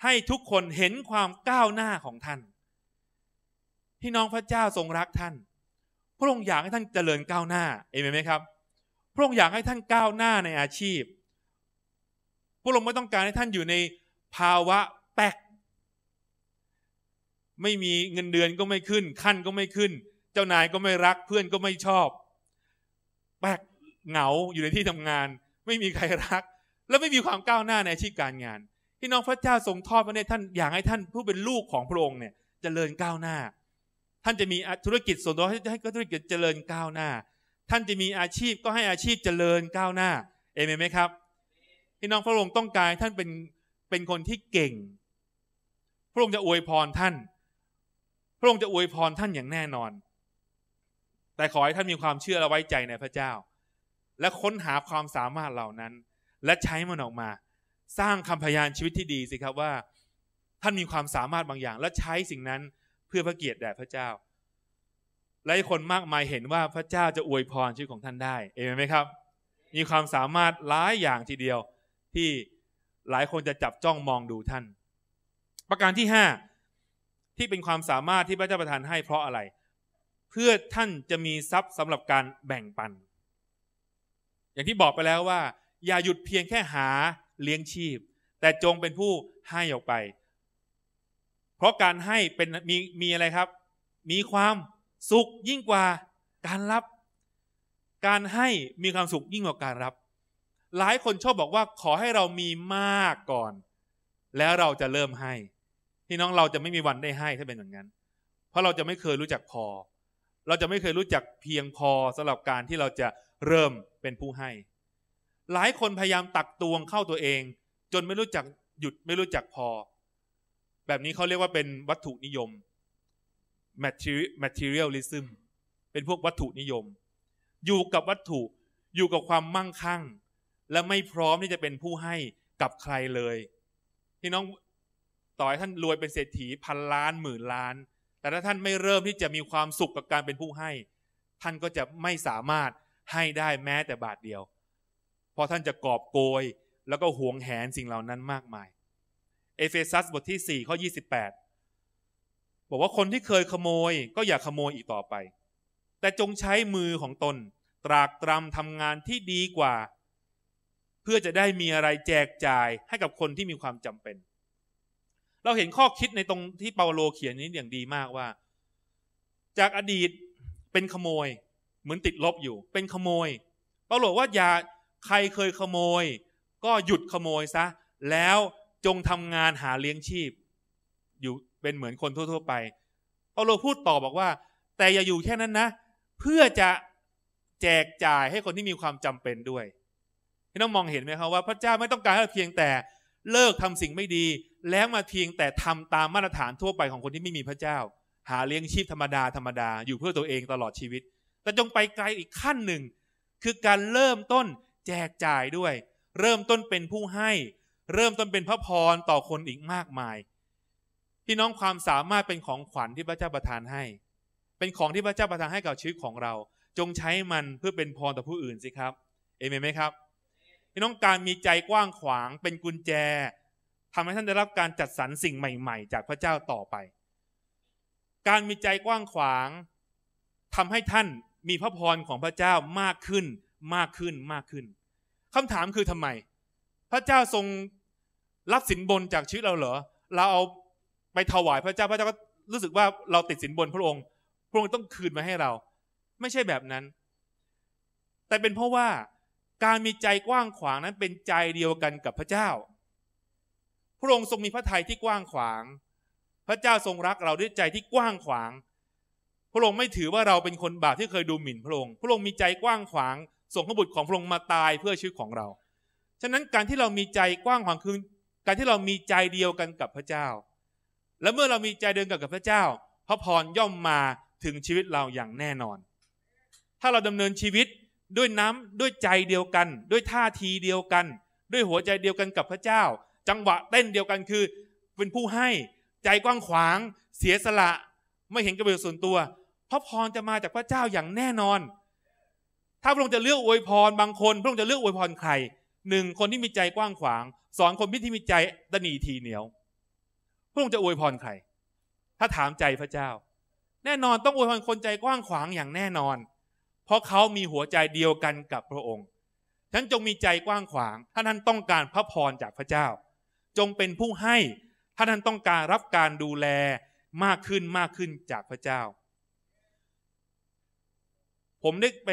ให้ทุกคนเห็นความก้าวหน้าของท่านพี่น้องพระเจ้าทรงรักท่านพระองค์อยากให้ท่านเจริญก้าวหน้าเอเมนไหมครับ พระองค์อยากให้ท่านก้าวหน้าในอาชีพพระองค์ไม่ต้องการให้ท่านอยู่ในภาวะแปกไม่มีเงินเดือนก็ไม่ขึ้นขั้นก็ไม่ขึ้น เจ้านายก็ไม่รักเพื่อนก็ไม่ชอบแปกเหงาอยู่ในที่ทำงานไม่มีใครรัก และไม่มีความก้าวหน้าในอาชีพการงานพี่น้องพระเจ้าทรงทอดพระเนตรท่านอยากให้ท่านผู้เป็นลูกของพระองค์เนี่ยจเจริญก้าวหน้า ท่านจะมีธุรกิจส่วนตัวให้ให้ธุรกิจเจริญก้าวหน้า ท่านจะมีอาชีพก็ให้อาชีพเจริญก้าวหน้าเอเมนไหมครับพี่น้องพระองค์ต้องการท่านเป็นเป็นคนที่เก่ง พระองค์จะอวยพรท่าน พระองค์จะอวยพรท่านอย่างแน่นอน แต่ขอให้ท่านมีความเชื่อและไว้ใจในพระเจ้าและค้นหาความสามารถเหล่านั้น และใช้มันออกมา สร้างคำพยานชีวิตที่ดีสิครับว่า ท่านมีความสามารถบางอย่างและใช้สิ่งนั้นเพื่อพระเกียรติแด่พระเจ้าและคนมากมายเห็นว่าพระเจ้าจะอวยพรชีวิตของท่านได้เอเมนไหมครับมีความสามารถหลายอย่างทีเดียวที่หลายคนจะจับจ้องมองดูท่าน ประการที่5ที่เป็นความสามารถที่พระเจ้าประทานให้เพราะอะไรเพื่อท่านจะมีทรัพย์สำหรับการแบ่งปันอย่างที่บอกไปแล้วว่าอย่าหยุดเพียงแค่หาเลี้ยงชีพ แต่จงเป็นผู้ให้ออกไป เพราะการให้เป็นมีมีอะไรครับ มีความสุขยิ่งกว่า การรับ การให้มีความสุขยิ่งกว่าการรับ หลายคนชอบบอกว่าขอให้เรามีมากก่อนแล้วเราจะเริ่มให้พี่น้องเราจะไม่มีวันได้ให้ถ้าเป็นอย่างนั้น เพราะเราจะไม่เคยรู้จักพอเราจะไม่เคยรู้จักเพียงพอสำหรับการที่เราจะเริ่มเป็นผู้ให้ หลายคนพยายามตักตวงเข้าตัวเองจนไม่รู้จักหยุดไม่รู้จักพอ แบบนี้เขาเรียกว่าเป็นวัตถุนิยม materialism เป็นพวกวัตถุนิยม อยู่กับวัตถุอยู่กับความมั่งคั่ง และไม่พร้อมที่จะเป็นผู้ให้กับใครเลยพี่น้องต่อให้ท่านรวยเป็นเศรษฐีพันล้านหมื่นล้าน แต่ถ้าท่านไม่เริ่มที่จะมีความสุขกับการเป็นผู้ให้ ท่านก็จะไม่สามารถให้ได้แม้แต่บาทเดียว เพราะท่านจะกอบโกย แล้วก็หวงแหนสิ่งเหล่านั้นมากมาย เอเฟซัสบทที่4ข้อ28 บอกว่าคนที่เคยขโมยก็อย่าขโมยอีกต่อไป แต่จงใช้มือของตน ตรากตรำทำงานที่ดีกว่า เพื่อจะได้มีอะไรแจกจ่ายให้กับคนที่มีความจำเป็น เราเห็นข้อคิดในตรงที่เปาโลเขียนนี้อย่างดีมากว่า จากอดีตเป็นขโมยมือนติดลบอยู่ เป็นขโมยเปาโลว่าอย่า ใครเคยขโมยก็หยุดขโมยซะ แล้วจงทำงานหาเลี้ยงชีพอยู่เป็นเหมือนคนทั่วๆไปเปาโลพูดต่อบอกว่า แต่อย่าอยู่แค่นั้นนะ เพื่อจะแจกจ่ายให้คนที่มีความจำเป็นด้วยพี่น้องมองเห็นไหมครับว่าพระเจ้าไม่ต้องการให้เเพียงแต่เลิกทำสิ่งไม่ดี แล้วมาเพียงแต่ทำตามมาตรฐานทั่วไปของคนที่ไม่มีพระเจ้า หาเลี้ยงชีพธรรมดาธรรมดา อยู่เพื่อตัวเองตลอดชีวิตแต่จงไปไกลอีกขั้นหนึ่ง คือการเริ่มต้นแจกจ่ายด้วย เริ่มต้นเป็นผู้ให้ เริ่มต้นเป็นพระพรต่อคนอีกมากมาย พี่น้องความสามารถเป็นของขวัญที่พระเจ้าประทานให้ เป็นของที่พระเจ้าประทานให้กับชีวิตของเรา จงใช้มันเพื่อเป็นพรต่อผู้อื่นสิครับเอเมนไหมครับพี่น้องการมีใจกว้างขวางเป็นกุญแจ ทำให้ท่านได้รับการจัดสรรสิ่งใหม่ๆ จากพระเจ้าต่อไป การมีใจกว้างขวางทำให้ท่านมีพระพรของพระเจ้ามากขึ้นมากขึ้นมากขึ้น คำถามคือทำไมพระเจ้าทรงรับสินบนจากชีวิตเราเหรอ เราเอาไปถวายพระเจ้าพระเจ้าก็รู้สึกว่าเราติดสินบนพระองค์ พระองค์ต้องคืนมาให้เรา ไม่ใช่แบบนั้น แต่เป็นเพราะว่าการมีใจกว้างขวางนั้นเป็นใจเดียวกันกับพระเจ้า พระองค์ทรงมีพระทัยที่กว้างขวาง พระเจ้าทรงรักเราด้วยใจที่กว้างขวางพระองค์ไม่ถือว่าเราเป็นคนบาปที่เคยดูหมิ่นพระองค์ พระองค์มีใจกว้างขวางส่งพระบุตรของพระองค์มาตายเพื่อชีวิตของเรา ฉะนั้นการที่เรามีใจกว้างขวางคือการที่เรามีใจเดียวกันกับพระเจ้า และเมื่อเรามีใจเดียวกันกับพระเจ้าพระพรย่อมมาถึงชีวิตเราอย่างแน่นอน ถ้าเราดำเนินชีวิตด้วยน้ำด้วยใจเดียวกัน ด้วยท่าทีเดียวกัน ด้วยหัวใจเดียวกันกับพระเจ้า จังหวะเต้นเดียวกันคือ เป็นผู้ให้ใจกว้างขวาง เสียสละ ไม่เห็นกระเบื้องส่วนตัวพระพรจะมาจากพระเจ้าอย่างแน่นอน ถ้าพระองค์จะเลือกอวยพรบางคนพระองค์จะเลือกอวยพรใครหนึ่งคนที่มีใจกว้างขวาง สองคนที่มีใจตนีทีเหนียวพระองค์จะอวยพรใครถ้าถามใจพระเจ้า แน่นอนต้องอวยพรคนใจกว้างขวางอย่างแน่นอน เพราะเขามีหัวใจเดียวกันกับพระองค์ฉันจงมีใจกว้างขวางถ้าท่านต้องการพระพรจากพระเจ้า จงเป็นผู้ให้ถ้าท่านต้องการรับการดูแลมากขึ้นมากขึ้นจากพระเจ้าผมได้ไป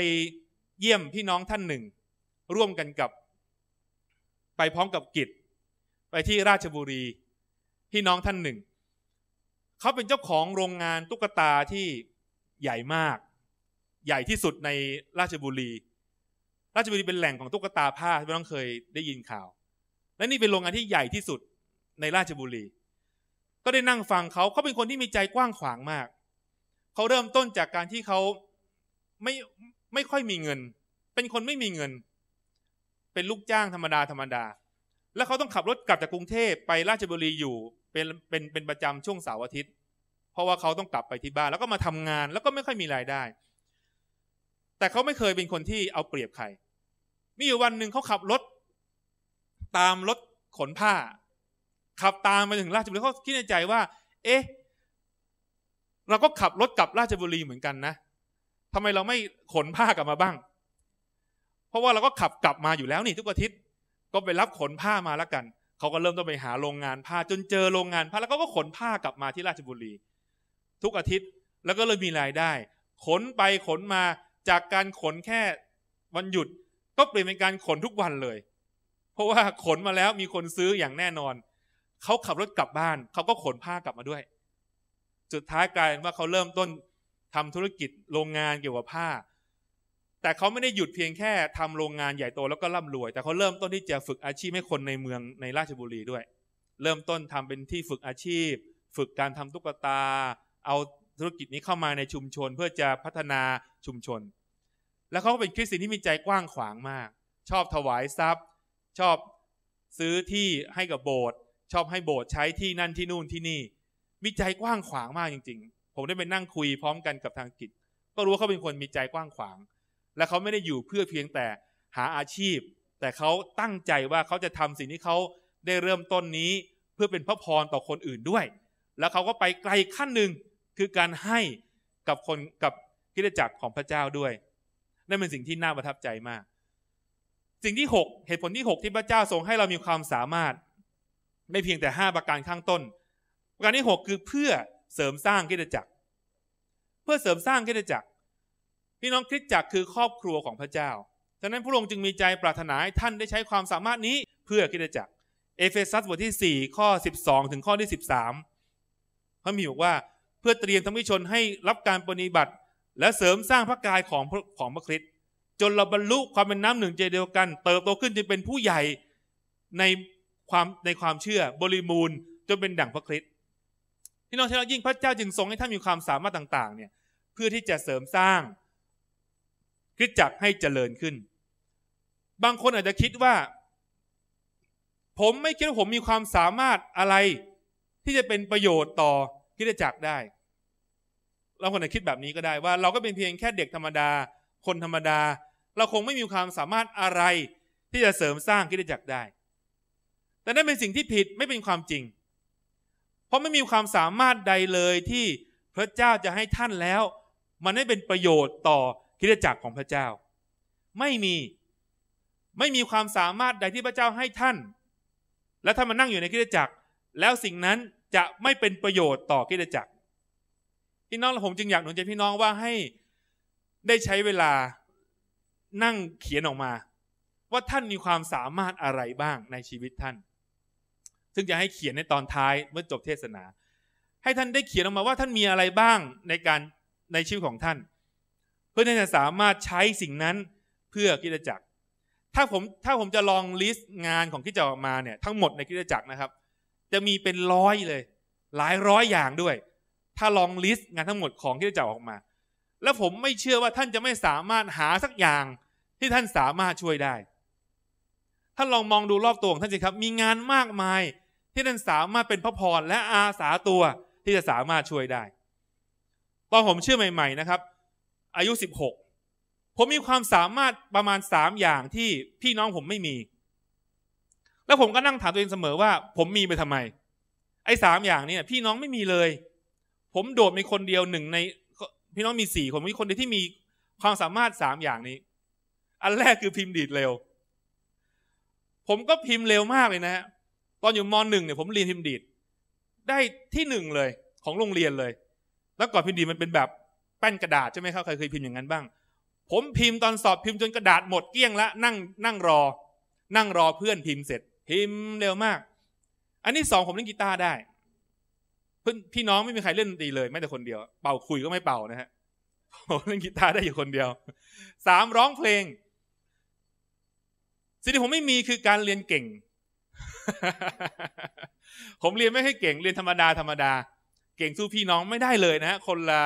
เยี่ยมพี่ น้องท่านหนึ่ง ร่วมกันกับ ไปพร้อมกับกิจไปที่ราชบุรี พี่น้องท่านหนึ่งเขาเป็นเจ้าของโรงงานตุ๊กตาที่ใหญ่มาก ใหญ่ที่สุดในราชบุรี ราชบุรีเป็นแหล่งของตุ๊กตาผ้าที่ต้องเคยได้ยินข่าว และนี่เป็นโรงงานที่ใหญ่ที่สุดในราชบุรี ก็ได้นั่งฟังเขาเขาเป็นคนที่มีใจกว้างขวางมากเขาเริ่มต้นจากการที่เขาไม่ไม่ค่อยมีเงิน เป็นคนไม่มีเงิน เป็นลูกจ้างธรรมดาธรรมดา แล้วเขาต้องขับรถกลับจากกรุงเทพไปราชบุรีอยู่เป็นเป็นเป็นประจำช่วงเสาร์อาทิตย์ เพราะว่าเขาต้องกลับไปที่บ้าน แล้วก็มาทำงานแล้วก็ไม่ค่อยมีรายได้ แต่เขาไม่เคยเป็นคนที่เอาเปรียบใคร มีอยู่วันหนึ่งเขาขับรถตามรถขนผ้า ขับตามไปถึงราชบุรีเขาคิดในใจว่า เอ๊ะเราก็ขับรถกลับราชบุรีเหมือนกันนะทำไมเราไม่ขนผ้ากลับมาบ้าง เพราะว่าเราก็ขับกลับมาอยู่แล้วนี่ทุกอาทิตย์ก็ไปรับขนผ้ามาแล้วกันเขาก็เริ่มต้องไปหาโรงงาน ผ้าจนเจอโรงงานผ้าแล้วก็ขนผ้ากลับมาที่ราชบุรี ทุกอาทิตย์แล้วก็เลยมีรายได้ ขนไปขนมาจากการขนแค่วันหยุดก็เปลี่ยนเป็นการขนทุกวันเลย เพราะว่าขนมาแล้วมีคนซื้ออย่างแน่นอนเขาขับรถกลับบ้านเขาก็ขนผ้ากลับมาด้วยสุดท้ายกลายเป็นว่าเขาเริ่มต้นทำธุรกิจโรงงานเกี่ยวกับผ้า แต่เขาไม่ได้หยุดเพียงแค่ทำโรงงานใหญ่โตแล้วก็ร่ำรวย แต่เขาเริ่มต้นที่จะฝึกอาชีพ ให้คนในเมืองในราชบุรีด้วย เริ่มต้นทำเป็นที่ฝึกอาชีพ ฝึกการทำตุ๊กตา เอาธุรกิจนี้เข้ามาในชุมชนเพื่อจะพัฒนาชุมชน แล้วเขาก็เป็นคริสเตียนที่มีใจกว้างขวางมาก ชอบถวายทรัพย์ ชอบซื้อที่ให้กับโบสถ์ชอบให้โบสถ์ใช้ที่นั่นที่นู่นที่นี่ มีใจกว้างขวางมากจริง ๆผม ได้ ไป นั่งคุยพร้อมกัน กับ ทางกิจก็รู้ว่าเขาเป็นคนมีใจกว้างขวาง และเขาไม่ได้อยู่เพื่อเพียงแต่หาอาชีพ แต่เขาตั้งใจว่าเขาจะทำสิ่งที่เขาได้เริ่มต้นนี้เพื่อเป็นพระพร ต่อคนอื่นด้วย แล้วเขาก็ไป ไกลขั้นหนึ่งคือการให้กับคนกับกิจจักรของพระเจ้าด้วยนั่นเป็นสิ่งที่น่าประทับใจมาก สิ่งที่ 6 เหตุผลที่ 6 ที่พระเจ้าทรงให้เรามีความสามารถ ไม่เพียงแต่ 5 ประการข้างต้น ประการที่ 6 คือเพื่อเสริมสร้างคิดจักร เพื่อเสริมสร้างคิดจักร พี่น้องคริสตจักรคือครอบครัวของพระเจ้าฉะนั้นพระองค์จึงมีใจปรารถนาให้ท่านได้ใช้ความสามารถนี้เพื่อคิดจักรเอเฟซัสบทที่4ข้อ12 ถึงข้อที่ 13 พระมีบอกว่าเพื่อเตรียมทั้งวิชนให้รับการปฏิบัติ และเสริมสร้างพระกายของของพระคริสต์จนเราบรรลุความเป็นน้ำหนึ่งใจเดียวกันเติบโตขึ้นจนเป็นผู้ใหญ่ในความในความเชื่อบริมูลจนเป็นดั่งพระคริสต์พี่น้องที่เรายิ่งพระเจ้าจึงทรงให้ท่านมีความสามารถต่างๆ เนี่ยเพื่อที่จะเสริมสร้างคิดจักให้เจริญขึ้น บางคนอาจจะคิดว่า ผมไม่คิดว่าผมมีความสามารถอะไรที่จะเป็นประโยชน์ต่อคิดจักได้เราคนอาจคิดแบบนี้ก็ได้ว่าเราก็เป็นเพียงแค่เด็กธรรมดา คนธรรมดา เราคงไม่มีความสามารถอะไร ที่จะเสริมสร้างคิดจักได้ แต่นั่นเป็นสิ่งที่ผิดไม่เป็นความจริงราะไม่มีความสามารถใดเลยที่พระเจ้าจะให้ท่านแล้ว มันไม่เป็นประโยชน์ต่อคิดจักรของพระเจ้า ไม่มีไม่มีความสามารถใดที่พระเจ้าให้ท่านและถ้ามานั่งอยู่ในคิดจักร แล้วสิ่งนั้นจะไม่เป็นประโยชน์ต่อคิดจักรพี่น้องผมจึงอยากหนุนใจพี่น้องว่าให้ได้ใช้เวลานั่งเขียนออกมา ว่าท่านมีความสามารถอะไรบ้างในชีวิตท่านซึ่งจะให้เขียนในตอนท้ายเมื่อจบเทศนา ให้ท่านได้เขียนออกมาว่าท่านมีอะไรบ้างในการในชีวิตของท่าน เพื่อท่านจะสามารถใช้สิ่งนั้นเพื่อคิดจักรถ้าผมถ้าผมจะลองลิสต์งานของคิดจักรออกมาเนี่ยทั้งหมดในคิดจักรนะครับ จะมีเป็นร้อยเลย หลายร้อยอย่างด้วย ถ้าลองลิสต์งานทั้งหมดของคิดจักรออกมา แล้วผมไม่เชื่อว่าท่านจะไม่สามารถหาสักอย่างที่ท่านสามารถช่วยได้ท่านลองมองดูรอบตัวของท่านสิครับมีงานมากมายที่ท่านสามารถเป็นพระพรและอาสาตัวที่จะสามารถช่วยได้ ตอนผมเชื่อใหม่ ๆ นะครับ อายุ 16 ผมมีความสามารถประมาณ 3 อย่างที่พี่น้องผมไม่มี แล้วผมก็นั่งถามตัวเองเสมอว่า ผมมีไปทำไม ไอ้สามอย่างนี้พี่น้องไม่มีเลย ผมโดดมีคนเดียวหนึ่งใน พี่น้องมีสี่คนมีคนเดียวที่มีความสามารถสามอย่างนี้ อันแรกคือพิมพ์ดีดเร็ว ผมก็พิมพ์เร็วมากเลยนะฮะตอนอยู่มหนึ่งเนี่ยผมเรียนพิมพ์ดีดได้ที่หนึ่งเลย ของโรงเรียนเลย แล้วก่อนพิมพ์ดีดมันเป็นแบบแป้นกระดาษใช่ไหมครับใครเคยพิมพ์อย่างนั้นบ้าง ผมพิมพ์ตอนสอบพิมพ์จนกระดาษหมดเกี้ยงละนั่งนั่งรอ นั่งรอเพื่อนพิมพ์เสร็จ พิมพ์เร็วมาก อันนี้สองผมเล่นกีตาร์ได้เพื่อนพี่น้องไม่มีใครเล่นดนตรีเลยแม้แต่คนเดียว เป่าคุยก็ไม่เป่านะฮะ ผมเล่นกีตาร์ได้อยู่คนเดียวสามร้องเพลง สิ่งที่ผมไม่มีคือการเรียนเก่งผมเรียนไม่ให้เก่งเรียนธรรมดาธรรมดาเก่ง สู้ พี่น้องไม่ได้เลยนะฮะคนละ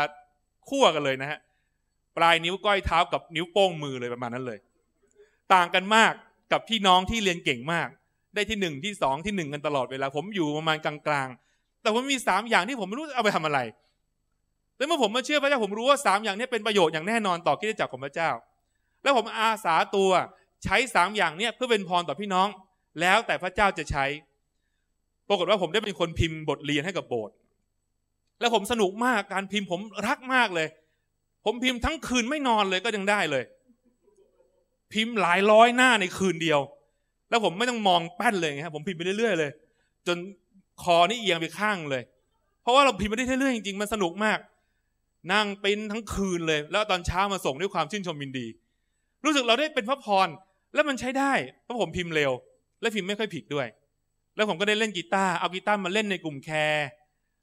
ขั้วกันเลยนะฮะปลายนิ้วก้อยเท้ากับนิ้วโป้งมือเลยประมาณนั้นเลย ต่างกันมากกับพี่น้องที่เรียน เก่งมาก ได้ที่หนึ่งที่สองที่หนึ่ง กันตลอดเวลา ผมอยู่ประมาณกลาง ๆ แต่ผมมีสามอย่างที่ผมไม่รู้เอาไปทำอะไรแล้วเมื่อผมมาเชื่อพระเจ้าผมรู้ว่าสามอย่างนี้เป็นประโยชน์อย่างแน่นอนต่อกิจจักรของพระเจ้า แล้วผมอาสาตัวใช้สามอย่างเนี้เพื่อเป็นพรต่อพี่น้องแล้วแต่พระเจ้าจะใช้ ปรากฏว่าผมได้เป็นคนพิมพ์บทเรียนให้กับโบสถ์ แล้วผมสนุกมากการพิมพ์ผมรักมากเลย ผมพิมพ์ทั้งคืนไม่นอนเลยก็ยังได้เลย พิมพ์หลายร้อยหน้าในคืนเดียว แล้วผมไม่ต้องมองแป้นเลยครับผมพิมพ์ไปเรื่อยๆเลย จนคอนี่เอียงไปข้างเลย เพราะว่าเราพิมพ์ไปได้เรื่อยๆจริงๆมันสนุกมาก นั่งเป็นทั้งคืนเลย แล้วตอนเช้ามาส่งด้วยความชื่นชมยินดี รู้สึกเราได้เป็นพระพรแล้วมันใช้ได้เพราะผมพิมพ์เร็วและพิมพ์ไม่ค่อยผิดด้วย แล้วผมก็ได้เล่นกีตาร์ เอากีตาร์มาเล่นในกลุ่มแคร์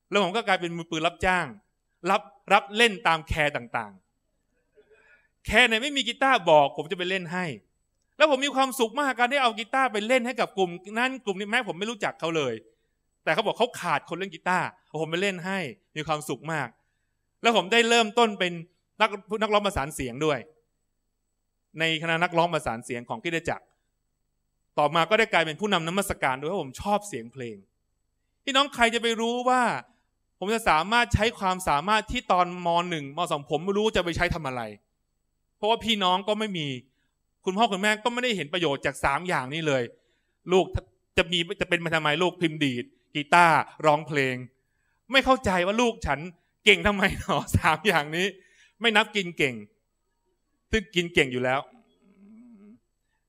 แล้วผมก็กลายเป็นมือปืนรับจ้าง รับรับเล่นตามแคร์ต่างๆ แคร์ไหนไม่มีกีตาร์บอก ผมจะไปเล่นให้ แล้วผมมีความสุขมากการได้เอากีตาร์ไปเล่นให้กับกลุ่ม นั้นกลุ่มนี้แม้ผมไม่รู้จักเขาเลย แต่เขาบอกเขาขาดคนเล่นกีตาร์ผมไปเล่นให้ มีความสุขมาก แล้วผมได้เริ่มต้นเป็นนักนักร้องประสานเสียงด้วย ในคณะนักร้องประสานเสียงของกิจจักรต่อมาก็ได้กลายเป็นผู้นำน้ำมัสการด้วยาผมชอบเสียงเพลง พี่น้องใครจะไปรู้ว่า ผมจะสามารถใช้ความสามารถที่ตอนมหนึ่งมสองผมไม่รู้จะไปใช้ทำอะไร เพราะว่าพี่น้องก็ไม่มี คุณพ่อคุณแม่ก็ไม่ได้เห็นประโยชน์จากสามอย่างนี้เลย ลูกจะมีจะเป็นมาทำไมลูก พิมพ์ดีดกีตาร์ร้องเพลง ไม่เข้าใจว่าลูกฉันเก่งทำไมหนอสามอย่างนี้ ไม่นับกินเก่งซึ่งกินเก่งอยู่แล้ว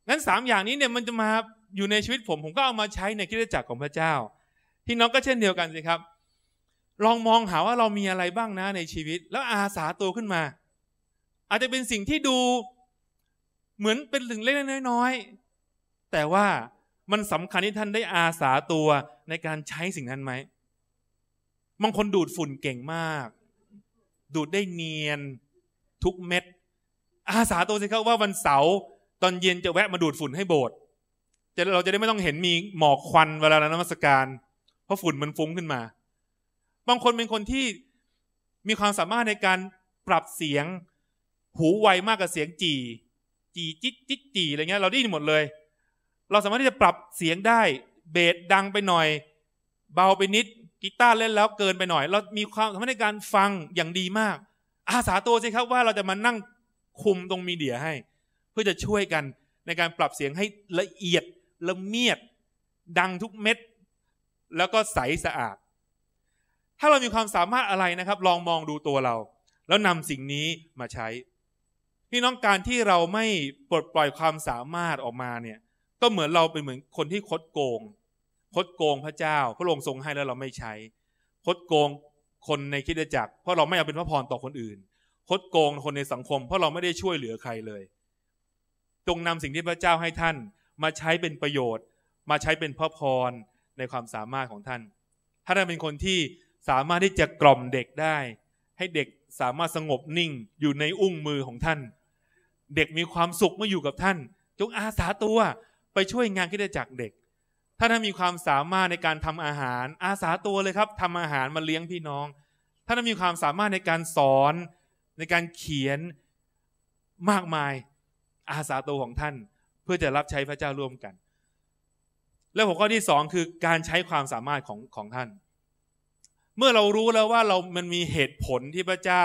นั้นสามอย่างนี้เนี่ยมันจะมาอยู่ในชีวิตผมผมก็เอามาใช้ในคิดจักร ของพระเจ้าพี่น้องก็เช่นเดียวกัน สิ ครับ ลองมองหาว่าเรามีอะไรบ้าง นะ ในชีวิต แล้วอาสาตัวขึ้นมา อาจจะเป็นสิ่งที่ดู เหมือนเป็นลิ่งเล็กๆน้อยๆแต่ว่ามันสำคัญที่ท่านได้อาสาตัวในการใช้สิ่งนั้นไหมบางคนดูดฝุ่นเก่งมาก ดูดได้เนียน ทุกเม็ด อาสาตัวสิครับว่า วันเสาร์ตอนเย็นจะแวะ มาดูดฝุ่นให้โบสถ์จะเราจะได้ไม่ต้องเห็นมีหมอกควันเวลาเรานมัสการ เพราะฝุ่นมันฟุ้งขึ้นมาบางคนเป็นคนที่มีความสามารถในการปรับเสียง หูไวมาก กับเสียงจี่ จีจิ๊ดจิ๊ดจี่อะไรเงี้ยเราได้ยินหมดเลย เราสามารถที่จะปรับเสียงได้เบสดังไปหน่อย เบาไปนิดกีตาร์เล่นแล้วเกินไปหน่อย เรา มีความสามารถในการฟังอย่างดีมาก อาสาตัวสิครับว่าเราจะมานั่งคุมตรงมีเดียให้ื่อจะช่วยกันในการปรับเสียงให้ละเอียด ละเมียดดังทุกเม็ดแล้วก็ใสสะอาด ถ้าเรามีความสามารถอะไรนะครับ ลองมองดูตัวเราแล้วนำสิ่งนี้มาใช้พี่น้องการที่เราไม่ปลดปล่อยความสามารถออกมาเนี่ยก็เหมือนเราเป็นเหมือนคนที่คดโกง คดโกงพระเจ้าพระองค์ทรงให้แล้วเราไม่ใช้ คดโกงคนในคิดจักรเพราะเราไม่เอาเป็นพระพรต่อคนอื่น คดโกงคนในสังคม เพราะเราไม่ได้ช่วยเหลือใครเลยจงนำสิ่งที่พระเจ้าให้ท่าน มาใช้เป็นประโยชน์มาใช้เป็นพระพรในความสามารถของท่าน ถ้าท่านเป็นคนที่สามารถที่จะกล่อมเด็กได้ ให้เด็กสามารถสงบนิ่งอยู่ในอุ้งมือของท่าน เด็กมีความสุขเมื่ออยู่กับท่าน จงอาสาตัวไปช่วยงานที่ได้จากเด็ก ถ้าท่านมีความสามารถในการทำอาหารอาสาตัวเลยครับ ทำอาหารมาเลี้ยงพี่น้อง ถ้าท่านมีความสามารถในการสอน ในการเขียนมากมายอาสาตัวของท่านเพื่อจะรับใช้พระเจ้าร่วมกัน แลวหัวข้อที่สองคือการใช้ความสามารถของของท่าน เมื่อเรารู้แล้วว่าเรา มันมีเหตุผลที่พระเจ้า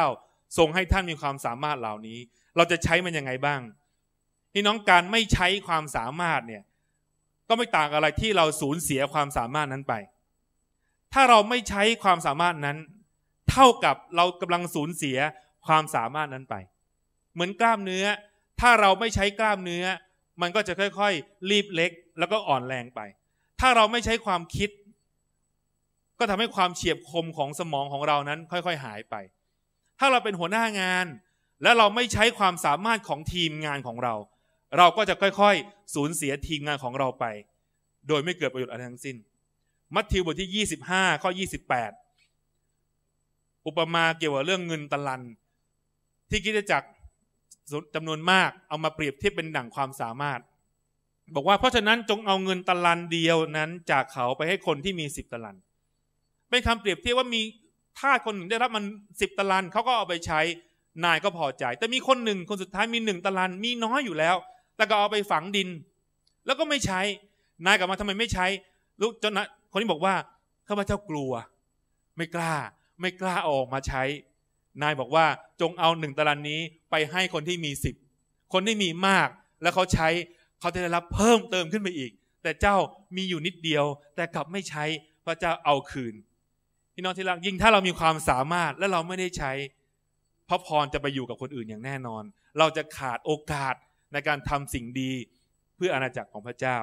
ทรงให้ท่านมีความสามารถเหล่านี้ เราจะใช้มันยังไงบ้างพี่น้องการไม่ใช้ความสามารถเนี่ย ก็ไม่ต่างอะไรที่เราสูญเสียความสามารถนั้นไป ถ้าเราไม่ใช้ความสามารถนั้น เท่ากับเรากำลังสูญเสียความสามารถนั้นไป เหมือนกล้ามเนื้อถ้าเราไม่ใช้กล้ามเนื้อ มันก็จะค่อย ๆ รีบเล็กแล้วก็อ่อนแรงไป ถ้าเราไม่ใช้ความคิด ก็ทำให้ความเฉียบคมของสมองของเรานั้น ค่อย ๆหายไป ถ้าเราเป็นหัวหน้างาน และเราไม่ใช้ความสามารถของทีมงานของเรา เราก็จะค่อยๆ สูญเสียทีมงานของเราไป โดยไม่เกิดประโยชน์อะไรทั้งสิ้น มัทธิวบทที่ 25 ข้อ 28 อุปมาเกี่ยวกับเรื่องเงินตะลันที่คิดจักจำนวนมากเอามาเปรียบเทียบเป็นดั่งความสามารถ บอกว่าเพราะฉะนั้นจงเอาเงินตะลันเดียวนั้น จากเขาไปให้คนที่มีสิบตะลัน เป็นคำเปรียบเทียบว่ามีทาสคนหนึ่งได้รับมันสิบตะลันเขาก็เอาไปใช้ นายก็พอใจ แต่มีคนหนึ่งคนสุดท้ายมีหนึ่งตะลันมีน้อยอยู่แล้ว แต่ก็เอาไปฝังดิน แล้วก็ไม่ใช้ นายกลับมาทำไมไม่ใช้ลูกจ้นะคนนี้บอกว่าข้าพเจ้ากลัว ไม่กล้า ไม่กล้าออกมาใช้นายบอกว่าจงเอาหนึ่งตารางนี้ไปให้คนที่มีสิบคนที่มีมากแล้วเขาใช้เขาจะได้รับเพิ่มเติมขึ้นไปอีก แต่เจ้ามีอยู่นิดเดียว แต่กลับไม่ใช้พระเจ้าเอาคืนพี่น้องที่รักยิ่งถ้าเรามีความสามารถและเราไม่ได้ใช้พระพรจะไปอยู่กับคนอื่นอย่างแน่นอน เราจะขาดโอกาสในการทำสิ่งดี เพื่ออาณาจักรของพระเจ้า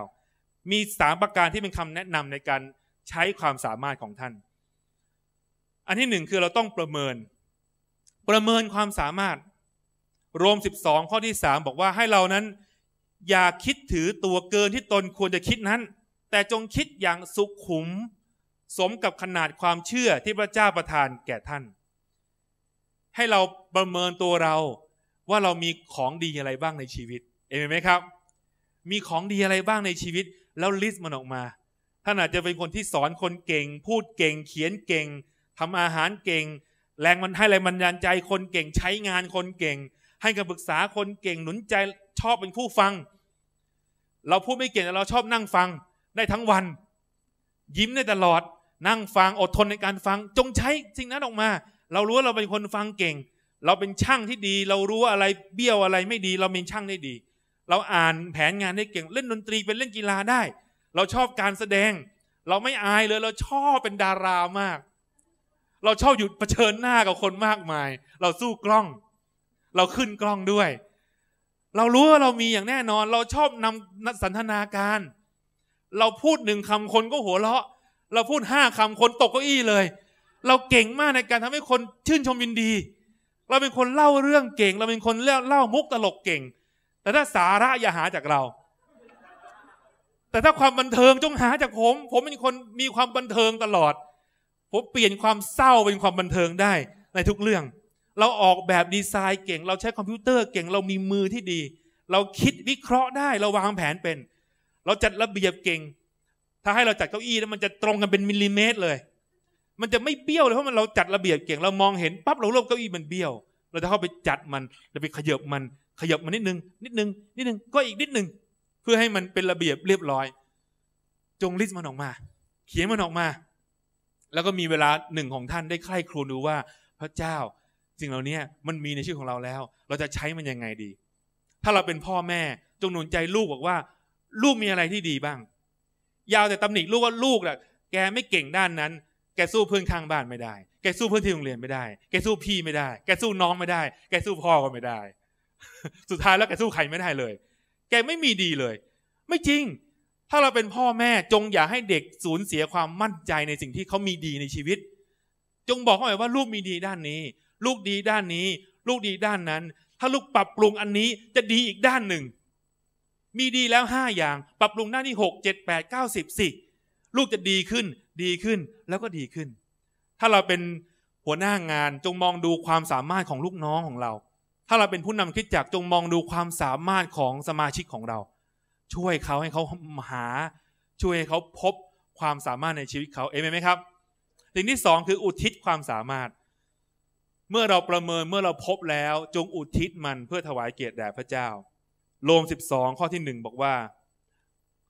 มีสามประการที่เป็นคำแนะนำในการใช้ความสามารถของท่าน อันที่หนึ่งคือเราต้องประเมินประเมินความสามารถโรม12 ข้อที่ 3 บอกว่าให้เรานั้นอย่าคิดถือตัวเกินที่ตนควรจะคิดนั้น แต่จงคิดอย่าง สุขุม สมกับขนาดความเชื่อที่พระเจ้าประทานแก่ท่าน ให้เราประเมินตัวเราว่าเรามีของดีอะไรบ้างในชีวิตเอนไหมครับมีของดีอะไรบ้างในชีวิตแล้วลิสต์มันออกมาท่านอาจจะเป็นคนที่สอนคนเก่ง พูดเก่ง เขียนเก่งทำอาหารเก่งแรงมันให้แรงบันดาลใจคนเก่งใช้งานคนเก่ง ให้คำปรึกษาคนเก่งหนุนใจชอบเป็นผู้ฟัง เราพูดไม่เก่งแต่เราชอบนั่งฟังได้ทั้งวัน ยิ้มได้ตลอดนั่งฟังอดทนในการฟังจงใช้สิ่งนั้นออกมา เรารู้ว่าเราเป็นคนฟังเก่ง เราเป็นช่างที่ดี เรารู้ว่าอะไรเบี้ยวอะไรไม่ดี เราเป็นช่างได้ดี เราอ่านแผนงานได้เก่งเล่นดนตรีเป็นเล่นกีฬาได้ เราชอบการแสดง เราไม่อายเลยเราชอบเป็นดารามากเราชอบอยู่เผชิญหน้ากับคนมากมาย เราสู้กล้อง เราขึ้นกล้องด้วย เรารู้ว่าเรามีอย่างแน่นอน เราชอบนำสันทนาการ เราพูดหนึ่งคำคนก็หัวเราะ เราพูดห้าคำคนตกเก้าอี้เลย เราเก่งมากในการทำให้คนชื่นชมยินดี เราเป็นคนเล่าเรื่องเก่ง เราเป็นคนเล่าเล่ามุกตลกเก่ง แต่ถ้าสาระอย่าหาจากเรา แต่ถ้าความบันเทิงจงหาจากผม ผมเป็นคนมีความบันเทิงตลอดผมเปลี่ยนความเศร้าเป็นความบันเทิงได้ ในทุกเรื่อง เราออกแบบดีไซน์เก่ง เราใช้คอมพิวเตอร์เก่ง เรามีมือที่ดี เราคิดวิเคราะห์ได้ เราวางแผนเป็น เราจัดระเบียบเก่ง ถ้าให้เราจัดเก้าอี้แล้วมันจะตรงกันเป็นมิลลิเมตรเลย มันจะไม่เบี้ยวเลยเพราะมันเราจัดระเบียบเก่ง เรามองเห็นปั๊บเราลบเก้าอี้มันเบี้ยว เราจะเข้าไปจัดมัน เราไปขยบมันขยบมันนิดนึง นิดนึง นิดนึง ก็อีกนิดนึง เพื่อให้มันเป็นระเบียบเรียบร้อย จงลิสต์มันออกมา เขียนมันออกมาแล้วก็มีเวลาหนึ่งของท่านได้ใคร่ครวญดูว่าพระเจ้าสิ่งเหล่านี้มันมีในชื่อของเราแล้ว เราจะใช้มันยังไงดี ถ้าเราเป็นพ่อแม่จงหนุนใจลูกบอกว่าลูกมีอะไรที่ดีบ้างยาวแต่ตำหนิลูกว่าลูกแหละแกไม่เก่งด้านนั้น แกสู้เพื่อนข้างบ้านไม่ได้ แกสู้เพื่อนที่โรงเรียนไม่ได้ แกสู้พี่ไม่ได้ แกสู้น้องไม่ได้ แกสู้พ่อก็ไม่ได้ สุดท้ายแล้วแกสู้ใครไม่ได้เลย แกไม่มีดีเลย ไม่จริงถ้าเราเป็นพ่อแม่จงอย่าให้เด็กสูญเสียความมั่นใจในสิ่งที่เขามีดีในชีวิต จงบอกเขาไปว่าลูกมีดีด้านนี้ ลูกดีด้านนี้ ลูกดีด้านนั้น ถ้าลูกปรับปรุงอันนี้จะดีอีกด้านหนึ่ง มีดีแล้วห้าอย่างปรับปรุงหน้านที่หกเจ็ดแปดเก้าสิบสี่ลูกจะดีขึ้น ดีขึ้นแล้วก็ดีขึ้น ถ้าเราเป็นหัวหน้างานจงมองดูความสามารถของลูกน้องของเรา ถ้าเราเป็นผู้นำคิดจักจงมองดูความสามารถของสมาชิกของเราช่วยเขาให้เขาหาช่วยให้เขาพบความสามารถในชีวิตเขาเอเมนไหมครับสิ่งที่สองคืออุทิศความสามารถ เมื่อเราประเมินเมื่อเราพบแล้วจงอุทิศมันเพื่อถวายเกียรติแด่พระเจ้า โรม 12 ข้อที่หนึ่งบอกว่า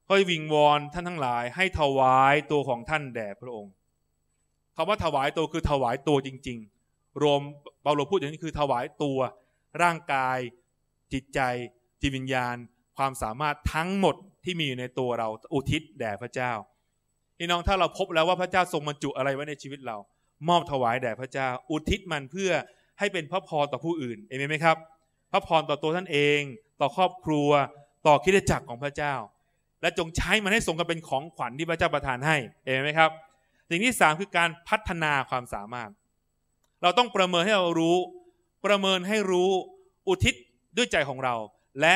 ก็วิงวอนท่านทั้งหลายให้ถวายตัวของท่านแด่พระองค์คำว่าถวายตัวคือถวายตัวจริงๆโรมเปาโลพูดอย่างนี้คือถวายตัวร่างกาย จิตใจ จิตวิญญาณความสามารถทั้งหมดที่มีอยู่ในตัวเราอุทิศแด่พระเจ้าพี่น้องถ้าเราพบแล้วว่าพระเจ้าทรงบรรจุอะไรไว้ในชีวิตเรา มอบถวาย แด่พระเจ้า อุทิศมันเพื่อให้เป็นพระพรต่อผู้อื่นเอเมนไหมครับพระพรต่อตัวท่านเอง ต่อครอบครัวต่อคิดจักรของพระเจ้า และจงใช้มันให้สงกันเป็นของขวัญที่พระเจ้าประทานให้เอเมนไหมครับ สิ่งที่สามคือการพัฒนาความสามารถ เราต้องประเมินให้เรารู้ ประเมินให้รู้อุทิศด้วยใจของเราและ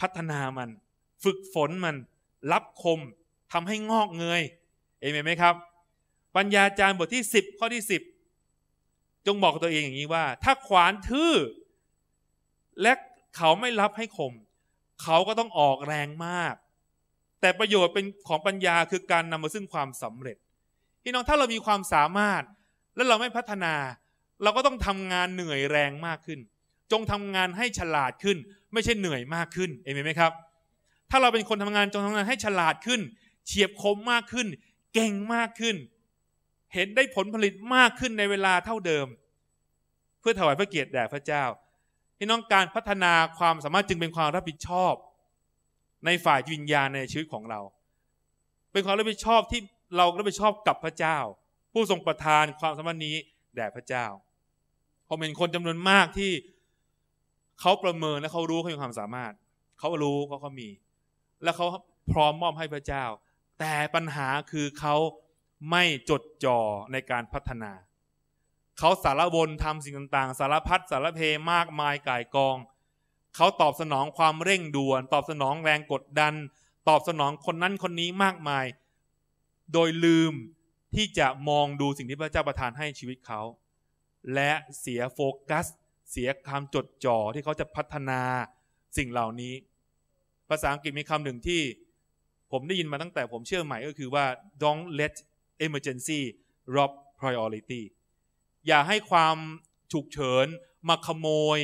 พัฒนามันฝึกฝนมันรับคมทำให้งอกเงยเอเมนไหมครับปัญญาจารย์บทที่ 10 ข้อที่ 10 จงบอกตัวเองอย่างนี้ว่าถ้าขวานทื่อและเขาไม่รับให้คมเขาก็ต้องออกแรงมากแต่ประโยชน์เป็นของปัญญาคือการนำมาซึ่งความสำเร็จพี่น้องถ้าเรามีความสามารถและเราไม่พัฒนา เราก็ต้องทำงานเหนื่อยแรงมากขึ้น จงทำงานให้ฉลาดขึ้นไม่ใช่เหนื่อยมากขึ้น เอเมนไหมครับ ถ้าเราเป็นคนทำงานจงทำงานให้ฉลาดขึ้น เฉียบคมมากขึ้น เก่งมากขึ้น เห็นได้ผลผลิตมากขึ้นในเวลาเท่าเดิมเพื่อถวายพระเกียรติแด่พระเจ้าพี่น้องการพัฒนาความสามารถจึงเป็นความรับผิดชอบ ในฝ่ายวิญญาณในชีวิตของเรา เป็นความรับผิดชอบที่เรารับผิดชอบกับพระเจ้า ผู้ทรงประทานความสามารถนี้แด่พระเจ้าผมเห็นคนจำนวนมากที่เขาประเมินและเขารู้ เขาอยู่ความสามารถ เขารู้เขาเขามี และเขาพร้อมมอบให้พระเจ้า แต่ปัญหาคือเขาไม่จดจ่อในการพัฒนา เขาสารวนทำสิ่งต่างๆ สารพัดสารเพมากมายก่ายกอง เขาตอบสนองความเร่งด่วน ตอบสนองแรงกดดัน ตอบสนองคนนั้นคนนี้มากมาย โดยลืมที่จะมองดูสิ่งที่พระเจ้าประทานให้ชีวิตเขา และเสียโฟกัสเสียความจดจ่อที่เขาจะพัฒนาสิ่งเหล่านี้ ภาษาอังกฤษมีคำหนึ่งที่ผมได้ยินมาตั้งแต่ผมเชื่อใหม่ก็คือว่า don't let emergency rob priority อย่าให้ความฉุกเฉินมาขโมย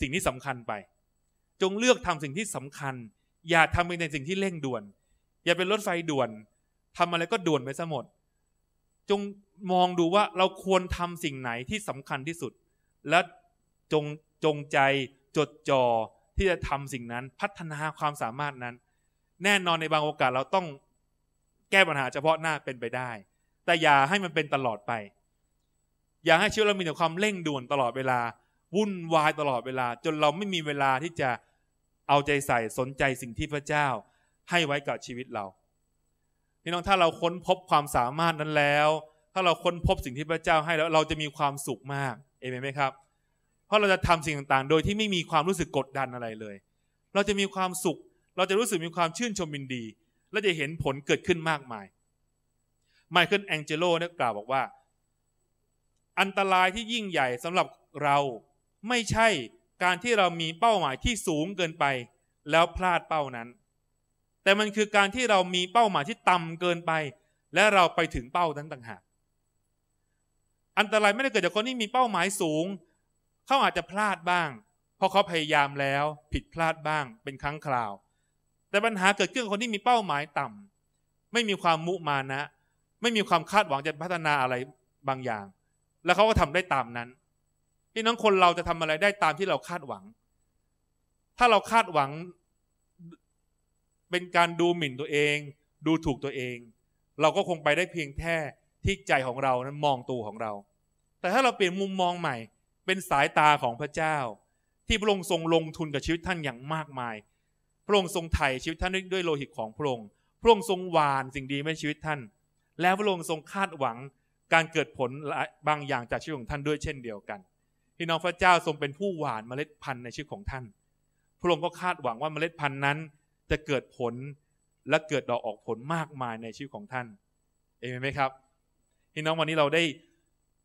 สิ่งที่สำคัญไป จงเลือกทำสิ่งที่สำคัญ อย่าทำในสิ่งที่เร่งด่วน อย่าเป็นรถไฟด่วน ทำอะไรก็ด่วนไปซะหมด จงมองดูว่าเราควรทำสิ่งไหนที่สำคัญที่สุด และจงจงใจจดจ่อที่จะทำสิ่งนั้นพัฒนาความสามารถนั้น แน่นอนในบางโอกาสเราต้องแก้ปัญหาเฉพาะหน้าเป็นไปได้ แต่อย่าให้มันเป็นตลอดไป อย่าให้ชีวิตเรามีแต่ความเร่งด่วนตลอดเวลา วุ่นวายตลอดเวลา จนเราไม่มีเวลาที่จะเอาใจใส่สนใจสิ่งที่พระเจ้า ให้ไว้กับชีวิตเราพี่น้องถ้าเราค้นพบความสามารถนั้นแล้ว ถ้าเราค้นพบสิ่งที่พระเจ้าให้แล้วเราจะมีความสุขมากเอเมนไหมครับราะเราจะทำสิ่ง ต่างๆ โดยที่ไม่มีความรู้สึกกดดันอะไรเลย เราจะมีความสุข เราจะรู้สึกมีความชื่นชมยินดี และจะเห็นผลเกิดขึ้นมากมาย ไมเคิลแองเจโลได้กล่าวบอกว่าอันตรายที่ยิ่งใหญ่สำหรับเราไม่ใช่การที่เรามีเป้าหมายที่สูงเกินไปแล้วพลาดเป้านั้น แต่มันคือการที่เรามีเป้าหมายที่ต่ำเกินไป และเราไปถึงเป้านั้นต่างหาก อันตรายไม่ได้เกิดจากคนที่มีเป้าหมายสูงเขาอาจจะพลาดบ้าง เพราะเขาพยายามแล้วผิดพลาดบ้าง เป็นครั้งคราว แต่ปัญหาเกิดขึ้นคนที่มีเป้าหมายต่ำไม่มีความมุมานะ ไม่มีความคาดหวังจะพัฒนาอะไรบางอย่าง แล้วเขาก็ทำได้ตามนั้นพี่น้องคนเราจะทำอะไรได้ตามที่เราคาดหวัง ถ้าเราคาดหวังเป็นการดูหมิ่นตัวเอง ดูถูกตัวเอง เราก็คงไปได้เพียงแค่ที่ใจของเรานั้นมองตัวของเรา แต่ถ้าเราเปลี่ยนมุมมองใหม่เป็นสายตาของพระเจ้า ที่พระองค์ทรงลงทุนกับชีวิตท่านอย่างมากมาย พระองค์ทรงไถ่ชีวิตท่านด้วยโลหิตของพระองค์พระองค์ทรงหวานสิ่งดีในชีวิตท่าน แล้วพระองค์ทรงคาดหวังการเกิดผล บางอย่างจากชีวิตของท่านด้วยเช่นเดียวกันพี่น้องพระเจ้าทรงเป็นผู้หวานเมล็ดพันธุ์ในชีวิตของท่าน พระองค์ก็คาดหวังว่าเมล็ดพันธุ์นั้นจะเกิดผลและเกิดดอกออกผลมากมายในชีวิตของท่านเอนไหมครับพี่น้องวันนี้เราได้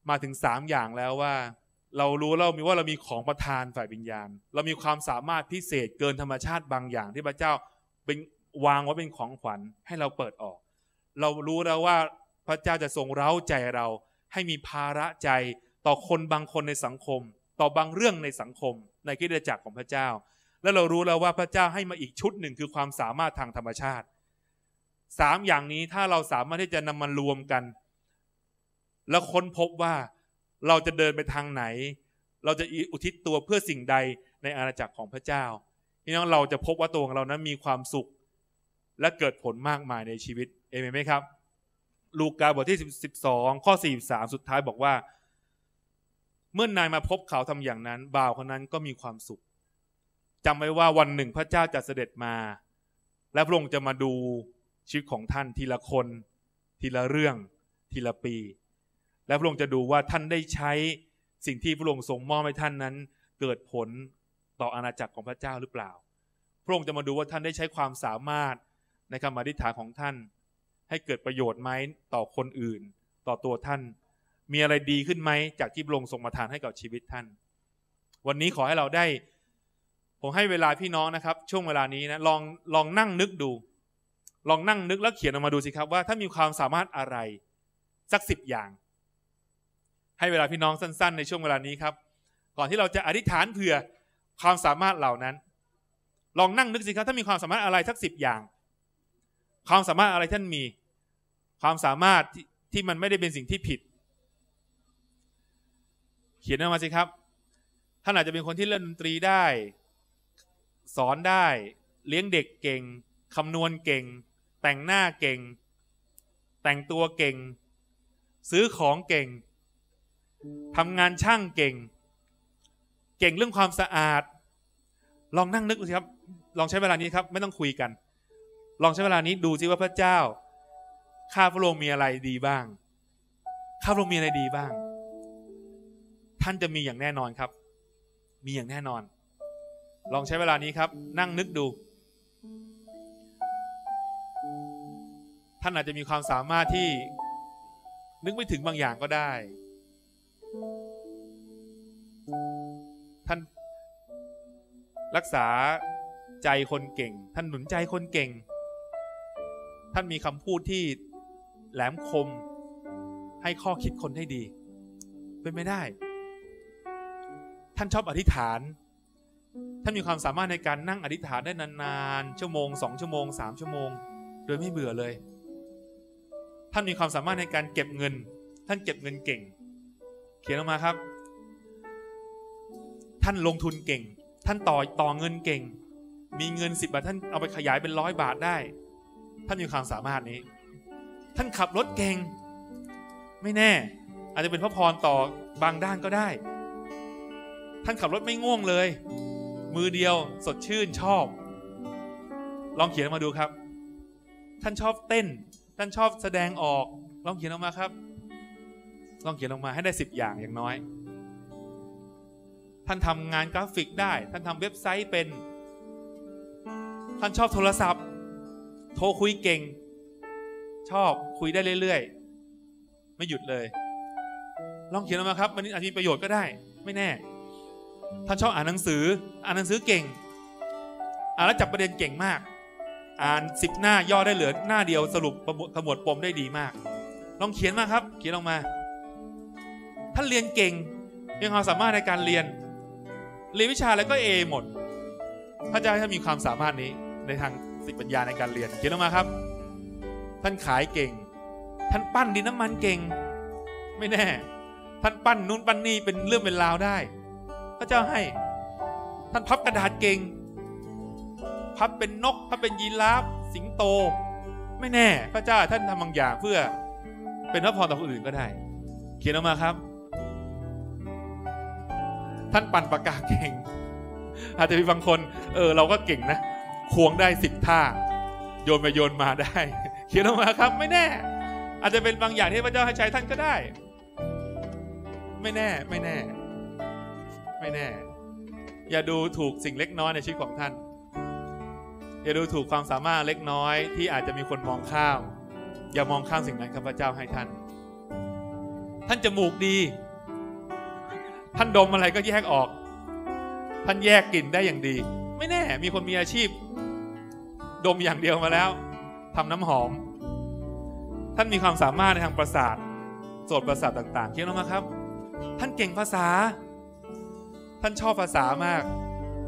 มาถึงสามอย่างแล้วว่าเรารู้เรามีว่าเรามีของประทานฝ่ายวิญญาณ เรามีความสามารถพิเศษเกินธรรมชาติบางอย่าง ที่พระเจ้าเป็นวางไว้เป็นของขวัญให้เราเปิดออก เรารู้แล้วว่าพระเจ้าจะทรงเร้าใจเราให้มีภาระใจ ต่อคนบางคนในสังคม ต่อบางเรื่องในสังคม ในกิจจักรของพระเจ้า แล้วเรารู้แล้วว่าพระเจ้าให้มาอีกชุดหนึ่งคือความสามารถทางธรรมชาติสามอย่างนี้ถ้าเราสามารถที่จะนำมันรวมกัน แล้วค้นพบว่าเราจะเดินไปทางไหน เราจะอุทิศตัวเพื่อสิ่งใดในอาณาจักรของพระเจ้าพี่น้อง เราจะพบว่าตัวของเรานั้นมีความสุข และเกิดผลมากมายในชีวิต เอเมนไหมครับ ลูกาบทที่ 12 ข้อ 43 สุดท้ายบอกว่า เมื่อนายมาพบเขาทำอย่างนั้นบ่าวคนนั้นก็มีความสุข จำไว้ว่าวันหนึ่งพระเจ้าจะเสด็จมา และพระองค์จะมาดูชีวิตของท่านทีละคน ทีละเรื่องทีละปีและพระองค์จะดูว่าท่านได้ใช้สิ่งที่พระองค์ทรงมอบให้ท่านนั้น เกิดผลต่ออาณาจักรของพระเจ้าหรือเปล่า พระองค์จะมาดูว่าท่านได้ใช้ความสามารถในคำอธิษฐานของท่าน ให้เกิดประโยชน์ไหมต่อคนอื่น ต่อตัวท่าน มีอะไรดีขึ้นไหม จากที่พระองค์ทรงประทานให้กับชีวิตท่าน วันนี้ขอให้เราได้ ผมให้เวลาพี่น้องนะครับ ช่วงเวลานี้นะลองลองนั่งนึกดู ลองนั่งนึกแล้วเขียนออกมาดูสิครับว่าถ้ามีความสามารถอะไรสักสิบอย่างให้เวลาพี่น้องสั้นๆในช่วงเวลานี้ครับ ก่อนที่เราจะอธิษฐานเผื่อความสามารถเหล่านั้น ลองนั่งนึกสิครับ ถ้ามีความสามารถอะไรทักสิบอย่าง ความสามารถอะไรท่านมี ความสามารถทที่มันไม่ได้เป็นสิ่งที่ผิด เขียนออกมาสิครับท่านอาจจะเป็นคนที่เล่นดนตรีได้ สอนได้เลี้ยงเด็กเก่งคำนวณเก่ง แต่งหน้าเก่ง แต่งตัวเก่ง ซื้อของเก่งทำงานช่างเก่ง เก่งเรื่องความสะอาด ลองนั่งนึกดูสิครับ ลองใช้เวลานี้ครับ ไม่ต้องคุยกัน ลองใช้เวลานี้ดูสิว่าพระเจ้าข้าพระองค์มีอะไรดีบ้าง ข้าพระองค์มีอะไรดีบ้าง ท่านจะมีอย่างแน่นอนครับ มีอย่างแน่นอน ลองใช้เวลานี้ครับ นั่งนึกดู ท่านอาจจะมีความสามารถที่นึกไม่ถึงบางอย่างก็ได้ท่านรักษาใจคนเก่ง ท่านหนุนใจคนเก่ง ท่านมีคำพูดที่แหลมคม ให้ข้อคิดคนให้ดี เป็นไม่ได้ท่านชอบอธิษฐาน ท่านมีความสามารถในการนั่งอธิษฐานได้นานๆชั่วโมงสองชั่วโมงสามชั่วโมงโดยไม่เบื่อเลย ท่านมีความสามารถในการเก็บเงิน ท่านเก็บเงินเก่งเขียนออกมาครับท่านลงทุนเก่ง ท่านต่อต่อเงินเก่ง มีเงินสิบบาทท่านเอาไปขยายเป็นร้อยบาทได้ ท่านมีความสามารถนี้ ท่านขับรถเก่ง ไม่แน่ อาจจะเป็นพระพรต่อบางด้านก็ได้ ท่านขับรถไม่ง่วงเลย มือเดียวสดชื่นชอบ ลองเขียนมาดูครับ ท่านชอบเต้น ท่านชอบแสดงออก ลองเขียนออกมาครับต้องเขียนลงมาให้ได้ 10 อย่างอย่างน้อย ท่านทำงานกราฟิกได้ ท่านทำเว็บไซต์เป็น ท่านชอบโทรศัพท์ โทรคุยเก่ง ชอบคุยได้เรื่อยๆ ไม่หยุดเลย ลองเขียนลงมาครับมันอาจจะมีประโยชน์ก็ได้ ไม่แน่ ท่านชอบอ่านหนังสือ อ่านหนังสือเก่งอ่านแล้วจับประเด็นเก่งมาก อ่านสิบหน้าย่อได้เหลือหน้าเดียวสรุปขมวดปมได้ดีมาก ลองเขียนมาครับ เขียนลงมาท่านเรียนเก่งมีความสามารถในการเรียนเรียนวิชาอะไรก็เอหมด พระเจ้าให้ท่านมีความสามารถนี้ในทางสิปัญญาในการเรียน เขียนออกมาครับ ท่านขายเก่ง ท่านปั้นดินน้ำมันเก่ง ไม่แน่ ท่านปั้นนู้นปั้นนี่เป็นเรื่องเป็นราวได้ พระเจ้าให้ ท่านพับกระดาษเก่ง พับเป็นนกพับเป็นยีราฟสิงโต ไม่แน่ พระเจ้าท่านทำบางอย่างเพื่อเป็นพระพรต่อคนอื่นก็ได้เขียนออกมาครับท่านปั่นปากกาเก่ง อาจจะมีบางคน เออ เราก็เก่งนะ ควงได้สิบท่า โยนไปโยนมาได้เขียนออกมาครับ ไม่แน่ อาจจะเป็นบางอย่างที่พระเจ้าให้ใช้ท่านก็ได้ ไม่แน่ ไม่แน่ ไม่แน่ อย่าดูถูกสิ่งเล็กน้อยในชีวิตของท่าน อย่าดูถูกความสามารถเล็กน้อยที่อาจจะมีคนมองข้าม อย่ามองข้ามสิ่งนั้นครับพระเจ้าให้ท่าน ท่านจมูกดีท่านดมอะไรก็แยกออก ท่านแยกกลิ่นได้อย่างดี ไม่แน่ มีคนมีอาชีพ ดมอย่างเดียวมาแล้วทำน้ำหอม ท่านมีความสามารถในทางประสาท โสดประสาทต่าง ๆ เขียนออกมาครับ ท่านเก่งภาษา ท่านชอบภาษามาก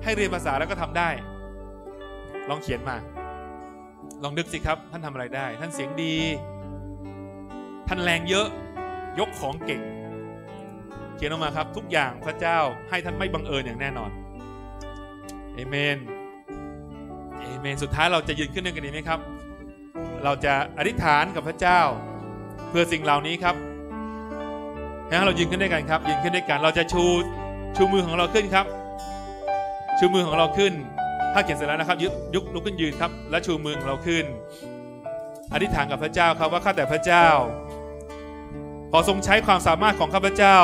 ให้เรียนภาษาแล้วก็ทำได้ ลองเขียนมา ลองนึกสิครับ ท่านทำอะไรได้ ท่านเสียงดี ท่านแรงเยอะ ยกของเก่งขียนออกมาครับทุกอย่างพระเจ้าให้ท่านไม่บังเอิญอย่างแน่นอนเอเมนเอเมนสุดท้ายเราจะยืนขึ้นด้วยกันดีไหมครับ เราจะอธิษฐานกับพระเจ้า เพื่อสิ่งเหล่านี้ครับนะเรายืนขึ้นด้วยกันครับ ยืนขึ้นด้วยกันเราจะชูชูมือของเราขึ้นครับ ชูมือของเราขึ้น ถ้าเขียนเสร็จแล้วนะครับยยุกลุกขึ้นยืนครับและชูมือของเราขึ้น อธิษฐานกับพระเจ้าครับว่าข้าแต่พระเจ้า ขอทรงใช้ความสามารถของข้าพเจ้า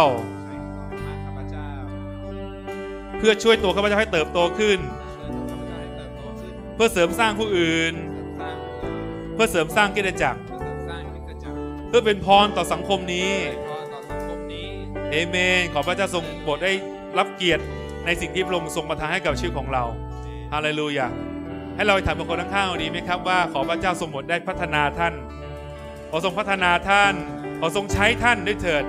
พื่อช่วยตัวข้าพเจ้าให้เติบโตขึ้น เพื่อเสริมสร้างผู้อื่น เพื่อเสริมสร้างกิจจักร เพื่อเป็นพรต่อสังคมนี้เอเมน ขอพระเจ้าทรงโปรดได้รับเกียรติในสิ่งที่พระองค์ทรงประทานให้กับชีวิตของเรา ฮาเลลูยา ให้เราถามกับคนข้างๆดีไหมครับว่าขอพระเจ้าทรงโปรดได้พัฒนาท่าน ขอทรงพัฒนาท่าน ขอทรงใช้ท่านด้วยเถิด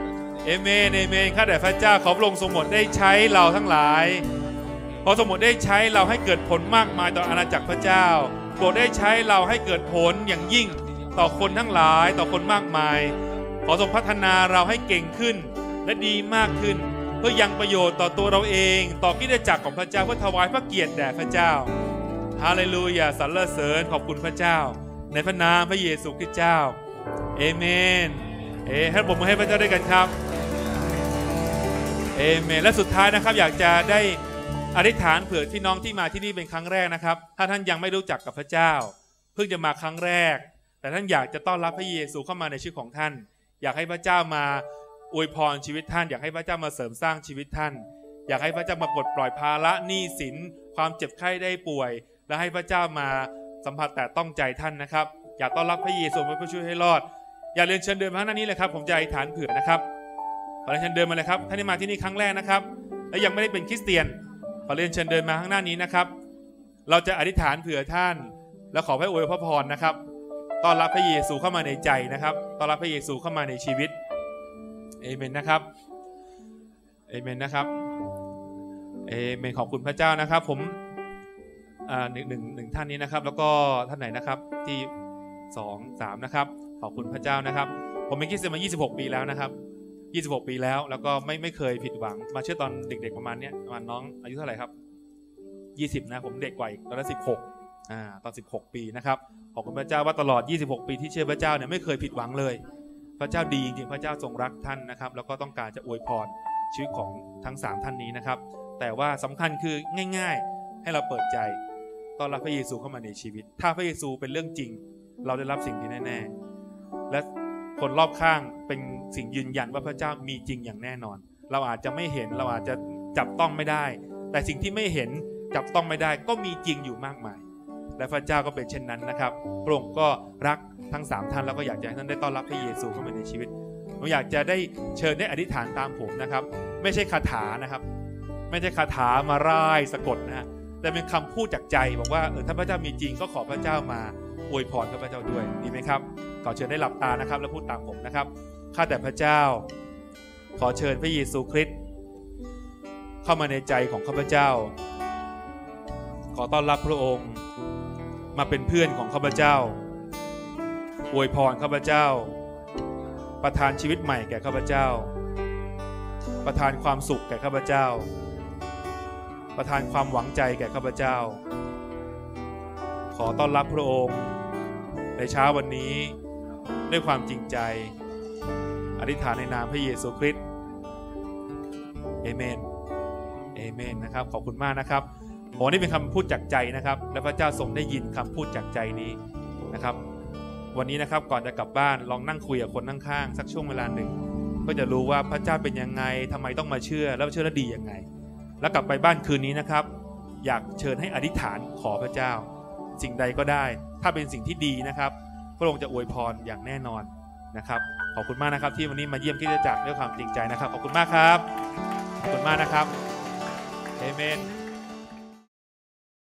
เอเมน เอเมนข้าแต่พระเจ้าขอพระองค์ทรงหมดได้ใช้เราทั้งหลาย ขอทรงหมดได้ใช้เราให้เกิดผลมากมายต่ออาณาจักรพระเจ้าโปรดได้ใช้เราให้เกิดผลอย่างยิ่ง ต่อคนทั้งหลายต่อคนมากมายขอทรงพัฒนาเราให้เก่งขึ้น และดีมากขึ้น เพื่อยังประโยชน์ต่อตัวเราเอง ต่อกิจจักรของพระเจ้าเพื่อถวายพระเกียรติแด่พระเจ้าฮาเลลูยาสรรเสริญขอบคุณพระเจ้า ในพระนามพระเยซูคริสต์เจ้า เอเมน เอให้ผมมให้พระเจ้าด้วยกันครับเอเมนและสุดท้ายนะครับอยากจะได้อธิษฐานเผื่อที่น้องที่มาที่นี่เป็นครั้งแรกนะครับ ถ้าท่านยังไม่รู้จักกับพระเจ้าเพิ่งจะมาครั้งแรก แต่ท่านอยากจะต้อนรับพระเยซูเข้ามาในชีวิตของท่าน อยากให้พระเจ้ามาอวยพรชีวิตท่าน อยากให้พระเจ้ามาเสริมสร้างชีวิตท่าน อยากให้พระเจ้ามาปลดปล่อยภาระหนี้สิน ความเจ็บไข้ได้ป่วย และให้พระเจ้ามาสัมผัสแต่ต้องใจท่านนะครับ อยากต้อนรับพระเยซูมาเพื่อช่วยให้รอดอย่าเรียนเชิญเดินมาข้าน้นี้เลยครับผมจะอธิษฐานเผื่อนะครับขอเรียนเชิญเดินมาเลยครับท่านที่มาที่นี่ครั้งแรกนะครับ และยังไม่ได้เป็นคริสเตียนขอเรียนเชิญเดินมาข้างหน้านี้นะครับ เราจะอธิษฐานเผื่อท่าน และขอให้อวยพระพรนะครับต้อนรับพระเยซูเข้ามาในใจนะครับต้อนรับพระเยซูเข้ามาในชีวิต เอเมนนะครับ เอเมนนะครับ เอเมนขอบคุณพระเจ้านะครับ ผมหนึ่งหนึ่งหนึ่งท่านนี้นะครับ แล้วก็ท่านไหนนะครับที่สองสามนะครับ ขอบคุณพระเจ้านะครับ ผมเป็นคริสเตียนมา 26 ปีแล้วนะครับ26ปีแล้วแล้วก็ไม่ไม่เคยผิดหวังมาเชื่อตอนเด็กๆประมาณเนี้ยประมาณน้อง อายุเท่าไหร่ครับ20นะผมเด็กกว่าอีกตอนนั้น16อ่าตอน16 ปี นะครับขอบคุณพระเจ้าว่าตลอด 26 ปี ที่เชื่อ พระเจ้าเนี่ยไม่ เคยผิดหวังเลย พระเจ้าดี จริงๆพระเจ้าทรงรักท่าน นะครับ แล้วก็ต้องการจะอวยพรชีวิตของทั้ง 3 ท่านนี้ นะครับ แต่ว่าสำคัญคือง่าย ๆให้เราเปิดใจต้อนรับพระเยซูเข้ามาในชีวิต ถ้าพระเยซูเป็นเรื่องจริงเราได้รับสิ่งดีแน่ๆและคนรอบข้างเป็นสิ่งยืนยันว่าพระเจ้ามีจริงอย่างแน่นอน เราอาจจะไม่เห็นเราอาจจะจับต้องไม่ได้ แต่สิ่งที่ไม่เห็นจับต้องไม่ได้ก็มีจริงอยู่มากมาย และพระเจ้าก็เป็นเช่นนั้นนะครับพระองค์ก็รักทั้งสามท่านแล้วก็อยากจะให้ท่านได้ต้อนรับพระเยซูเข้ามาในชีวิตผมอยากจะได้เชิญได้อธิษฐานตามผมนะครับ ไม่ใช่คาถานะครับ ไม่ใช่คาถามาร่ายสะกดนะฮะแต่เป็นคำพูดจากใจบอกว่าเออถ้าพระเจ้ามีจริงก็ขอพระเจ้ามาอวยพรข้าพเจ้าด้วยดีไหมครับขอเชิญได้หลับตานะครับแล้วพูดตามผมนะครับข้าแต่พระเจ้า ขอเชิญพระเยซูคริสต์เข้ามาในใจของข้าพเจ้า ขอต้อนรับพระองค์ มาเป็นเพื่อนของข้าพเจ้าอวยพรข้าพเจ้า ประทานชีวิตใหม่แก่ข้าพเจ้า ประทานความสุขแก่ข้าพเจ้า ประทานความหวังใจแก่ข้าพเจ้า ขอต้อนรับพระองค์ในเช้าวันนี้ด้วยความจริงใจอธิษฐานในนามพระเยซูคริสต์เอเมนเอเมนนะครับขอบคุณมากนะครับโอ้นี่เป็นคำพูดจากใจนะครับและพระเจ้าทรงได้ยินคำพูดจากใจนี้นะครับ วันนี้นะครับก่อนจะกลับบ้านลองนั่งคุยกับคนข้างๆสักช่วงเวลาหนึ่งก็จะรู้ว่าพระเจ้าเป็นยังไงทำไมต้องมาเชื่อแล้วเชื่อแล้วดียังไง แล้วกลับไปบ้านคืนนี้นะครับ อยากเชิญให้อธิษฐานขอพระเจ้าสิ่งใดก็ได้ ถ้าเป็นสิ่งที่ดีนะครับ พระองค์จะอวยพรอย่างแน่นอนนะครับ ขอบคุณมากนะครับที่วันนี้มาเยี่ยมที่จะจักด้วยความจริงใจนะครับ ขอบคุณมากครับ ขอบคุณมากนะครับเอเมน